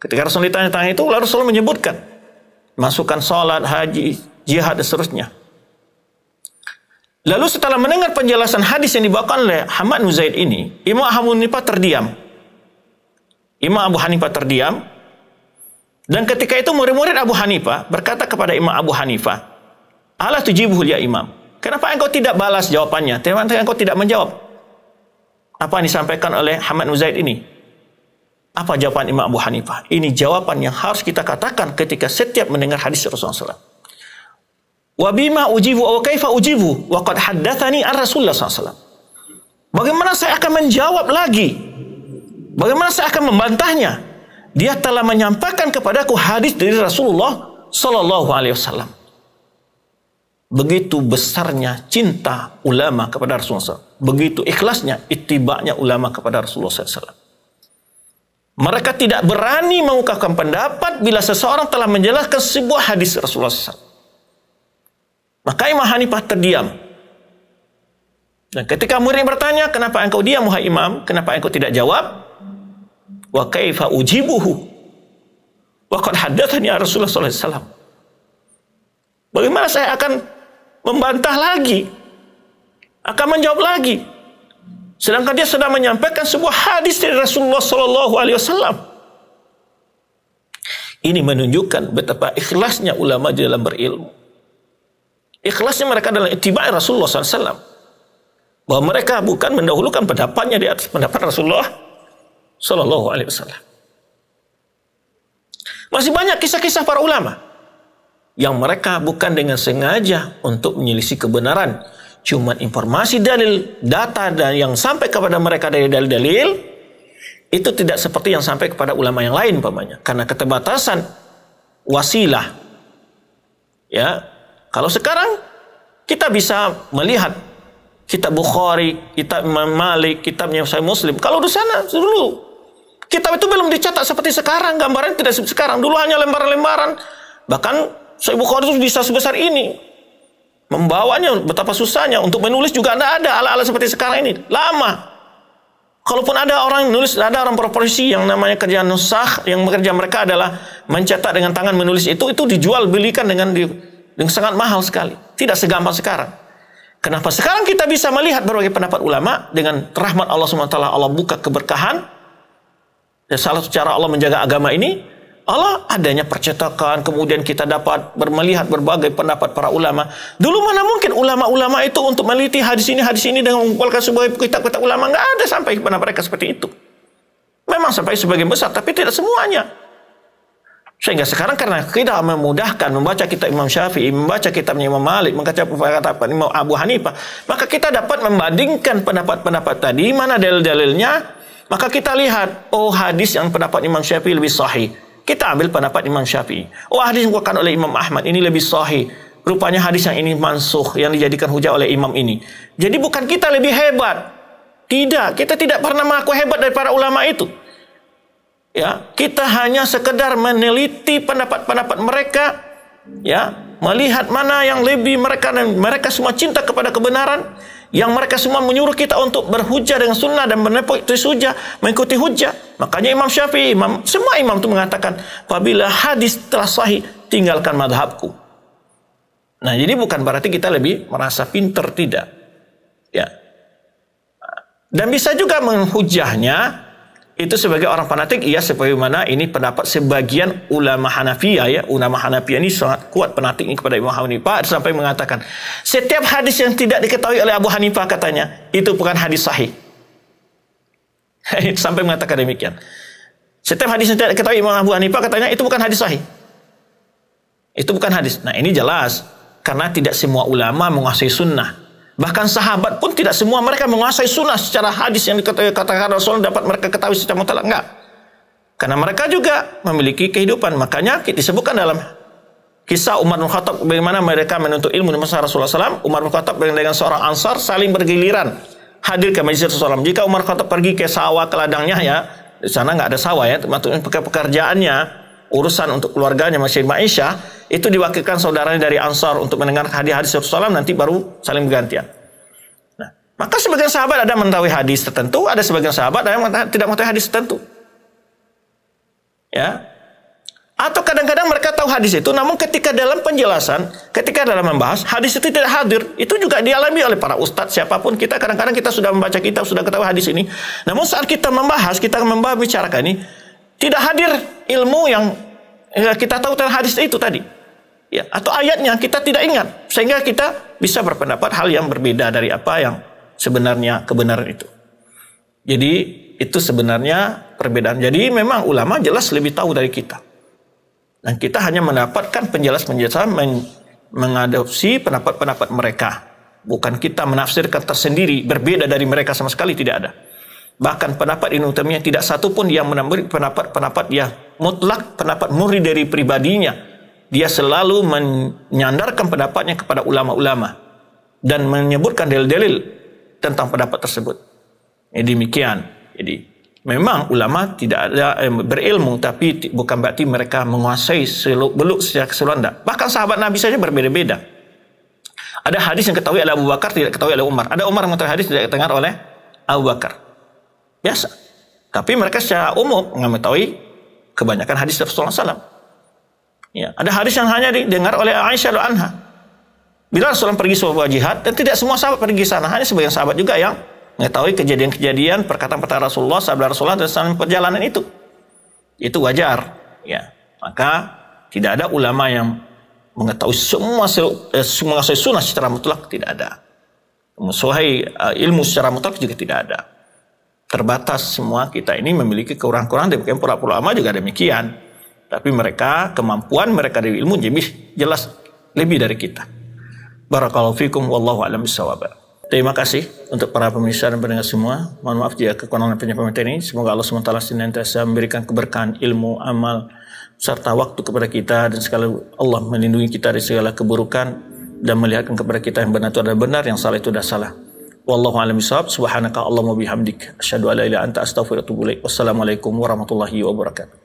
S1: Ketika Rasul ditanya-tanya itu, lalu Rasul menyebutkan. Masukkan sholat, haji, jihad, dan seterusnya. Lalu setelah mendengar penjelasan hadis yang dibawakan oleh Hamad Nuzaid ini, Imam Abu Hanifah terdiam. Imam Abu Hanifah terdiam. Dan ketika itu murid-murid Abu Hanifah berkata kepada Imam Abu Hanifah, Allah tujibuhul ya Imam. Kenapa engkau tidak balas jawabannya? Kenapa engkau tidak menjawab? apa yang disampaikan oleh Hamad Nuzaid ini? Apa jawaban Imam Abu Hanifah? Ini jawaban yang harus kita katakan ketika setiap mendengar hadis Rasulullah SAW. Wabima ujibu wa kaifa ujibu wa qad ar Rasulullah SAW. Bagaimana saya akan menjawab lagi? Bagaimana saya akan membantahnya? Dia telah menyampaikan kepadaku hadis dari Rasulullah Sallallahu Alaihi Wasallam begitu besarnya cinta ulama kepada Rasulullah SAW. Begitu ikhlasnya itibaknya ulama kepada Rasulullah SAW. Mereka tidak berani mengungkapkan pendapat bila seseorang telah menjelaskan sebuah hadis Rasulullah SAW. Maka Imam Hanifah terdiam. Dan ketika murid bertanya, kenapa engkau diam, wahai Imam? Kenapa engkau tidak jawab? Wa kaifa ujibuhu? Wa qad hadathani ya Rasulullah SAW. Bagaimana saya akan membantah lagi. Akan menjawab lagi. Sedangkan dia sedang menyampaikan sebuah hadis dari Rasulullah Sallallahu Alaihi Wasallam. Ini menunjukkan betapa ikhlasnya ulama di dalam berilmu. Ikhlasnya mereka dalam itibai Rasulullah SAW. Bahwa mereka bukan mendahulukan pendapatnya di atas pendapat Rasulullah Sallallahu Alaihi Wasallam. Masih banyak kisah-kisah para ulama yang mereka bukan dengan sengaja untuk menyelisih kebenaran. cuma informasi dalil, data dan yang sampai kepada mereka dari dalil-dalil itu tidak seperti yang sampai kepada ulama yang lain pamannya. Karena keterbatasan wasilah. Ya. Kalau sekarang kita bisa melihat kitab Bukhari, kitab Imam Malik, kitabnya Sahih Muslim. Kalau di sana dulu kitab itu belum dicetak seperti sekarang, gambaran tidak seperti sekarang. Dulu hanya lembaran-lembaran. Bahkan Sahih Bukhari itu bisa sebesar ini. Membawanya betapa susahnya. Untuk menulis juga tidak ada ala-ala seperti sekarang ini. Lama. Kalaupun ada orang menulis, ada orang profesi yang namanya kerja nusah, yang bekerja mereka adalah mencetak dengan tangan menulis itu, itu dijual belikan dengan, dengan sangat mahal sekali. Tidak segampang sekarang. Kenapa sekarang kita bisa melihat berbagai pendapat ulama dengan rahmat Allah SWT, Allah buka keberkahan, dan salah satu cara Allah menjaga agama ini, Allah adanya percetakan, kemudian kita dapat melihat berbagai pendapat para ulama. Dulu mana mungkin ulama-ulama itu untuk meliti hadis ini, hadis ini dengan mengumpulkan sebuah kitab-kitab ulama. Nggak ada sampai kepada mereka seperti itu. Memang sampai sebagian besar, tapi tidak semuanya. Sehingga sekarang karena kita memudahkan membaca kitab Imam Syafi'i, membaca kitabnya Imam Malik, membaca perkataan Imam Abu Hanifah, maka kita dapat membandingkan pendapat-pendapat tadi, mana dalil-dalilnya, maka kita lihat, oh hadis yang pendapat Imam Syafi'i lebih sahih kita ambil pendapat Imam Syafi'i. Oh hadis yang dikeluarkan oleh Imam Ahmad ini lebih sahih. Rupanya hadis yang ini mansuh yang dijadikan hujah oleh imam ini. Jadi bukan kita lebih hebat. Tidak, kita tidak pernah mengaku hebat dari para ulama itu. Ya, kita hanya sekedar meneliti pendapat-pendapat mereka, ya, melihat mana yang lebih mereka dan mereka semua cinta kepada kebenaran, yang mereka semua menyuruh kita untuk berhujah dengan sunnah dan menepuk itu hujah, mengikuti hujah. Makanya Imam Syafi'i, imam, semua imam itu mengatakan, apabila hadis telah sahih, tinggalkan madhabku. Nah, jadi bukan berarti kita lebih merasa pinter, tidak. Ya. Dan bisa juga menghujahnya itu sebagai orang fanatik iya sebagaimana ini pendapat sebagian ulama Hanafiya ya ulama Hanafiya ini sangat kuat fanatik ini kepada Imam Hanifah sampai mengatakan setiap hadis yang tidak diketahui oleh Abu Hanifah katanya itu bukan hadis sahih sampai mengatakan demikian setiap hadis yang tidak diketahui Imam Abu Hanifah katanya itu bukan hadis sahih itu bukan hadis nah ini jelas karena tidak semua ulama menguasai sunnah Bahkan sahabat pun tidak semua mereka menguasai sunnah secara hadis yang dikatakan Rasul dapat mereka ketahui secara mutlak. Enggak. Karena mereka juga memiliki kehidupan. Makanya disebutkan dalam kisah Umar bin Khattab bagaimana mereka menuntut ilmu di masa Rasulullah SAW. Umar bin Khattab dengan seorang ansar saling bergiliran hadir ke majelis Rasulullah Jika Umar Khattab pergi ke sawah ke ladangnya ya, di sana nggak ada sawah ya, termasuk pekerjaannya urusan untuk keluarganya Masjid Maisha itu diwakilkan saudaranya dari Ansar untuk mendengar hadis-hadis Rasulullah nanti baru saling bergantian. Nah, maka sebagian sahabat ada mengetahui hadis tertentu, ada sebagian sahabat yang tidak mengetahui hadis tertentu. Ya. Atau kadang-kadang mereka tahu hadis itu, namun ketika dalam penjelasan, ketika dalam membahas, hadis itu tidak hadir. Itu juga dialami oleh para ustadz, siapapun kita. Kadang-kadang kita sudah membaca kitab, sudah ketahui hadis ini. Namun saat kita membahas, kita membahas bicarakan ini, tidak hadir ilmu yang ya, kita tahu tentang hadis itu tadi. Ya, atau ayatnya kita tidak ingat. Sehingga kita bisa berpendapat hal yang berbeda dari apa yang sebenarnya kebenaran itu. Jadi itu sebenarnya perbedaan. Jadi memang ulama jelas lebih tahu dari kita. Dan kita hanya mendapatkan penjelasan-penjelasan men mengadopsi pendapat-pendapat mereka. Bukan kita menafsirkan tersendiri, berbeda dari mereka sama sekali tidak ada. Bahkan pendapat Ibn Taimiyah tidak satu pun yang menambah pendapat-pendapat yang mutlak, pendapat murid dari pribadinya. Dia selalu menyandarkan pendapatnya kepada ulama-ulama dan menyebutkan dalil-dalil tentang pendapat tersebut. Jadi demikian. Jadi memang ulama tidak ada eh, berilmu tapi bukan berarti mereka menguasai seluk-beluk secara keseluruhan. tak. Bahkan sahabat Nabi saja berbeda-beda. Ada hadis yang ketahui oleh Abu Bakar tidak ketahui oleh Umar. Ada Umar yang mengetahui hadis tidak ketahui oleh Abu Bakar biasa. Tapi mereka secara umum mengetahui kebanyakan hadis Rasulullah SAW. Ya, ada hadis yang hanya didengar oleh Aisyah anha. Bila Rasulullah pergi sebuah jihad, dan tidak semua sahabat pergi sana, hanya sebagian sahabat juga yang mengetahui kejadian-kejadian, perkataan-perkataan Rasulullah, sahabat Rasulullah dan dalam perjalanan itu. Itu wajar, ya. Maka tidak ada ulama yang mengetahui semua eh, semua sunnah secara mutlak tidak ada. Musuhai eh, ilmu secara mutlak juga tidak ada terbatas semua kita ini memiliki kekurangan-kekurangan demikian pola-pola lama juga demikian tapi mereka kemampuan mereka di ilmu jemis jelas lebih dari kita barakallahu fikum wallahu alam bisawab Terima kasih untuk para pemirsa dan pendengar semua. Mohon maaf jika kekurangan penyampaian ini. Semoga Allah SWT senantiasa memberikan keberkahan ilmu, amal, serta waktu kepada kita dan segala Allah melindungi kita dari segala keburukan dan melihatkan kepada kita yang benar itu adalah benar, yang salah itu adalah salah. Wallahu a'lam bishawab. Subhanaka Allahumma bihamdik. Asyhadu an la ilaha illa anta astaghfiruka wa atubu ilaik. Wassalamualaikum warahmatullahi wabarakatuh.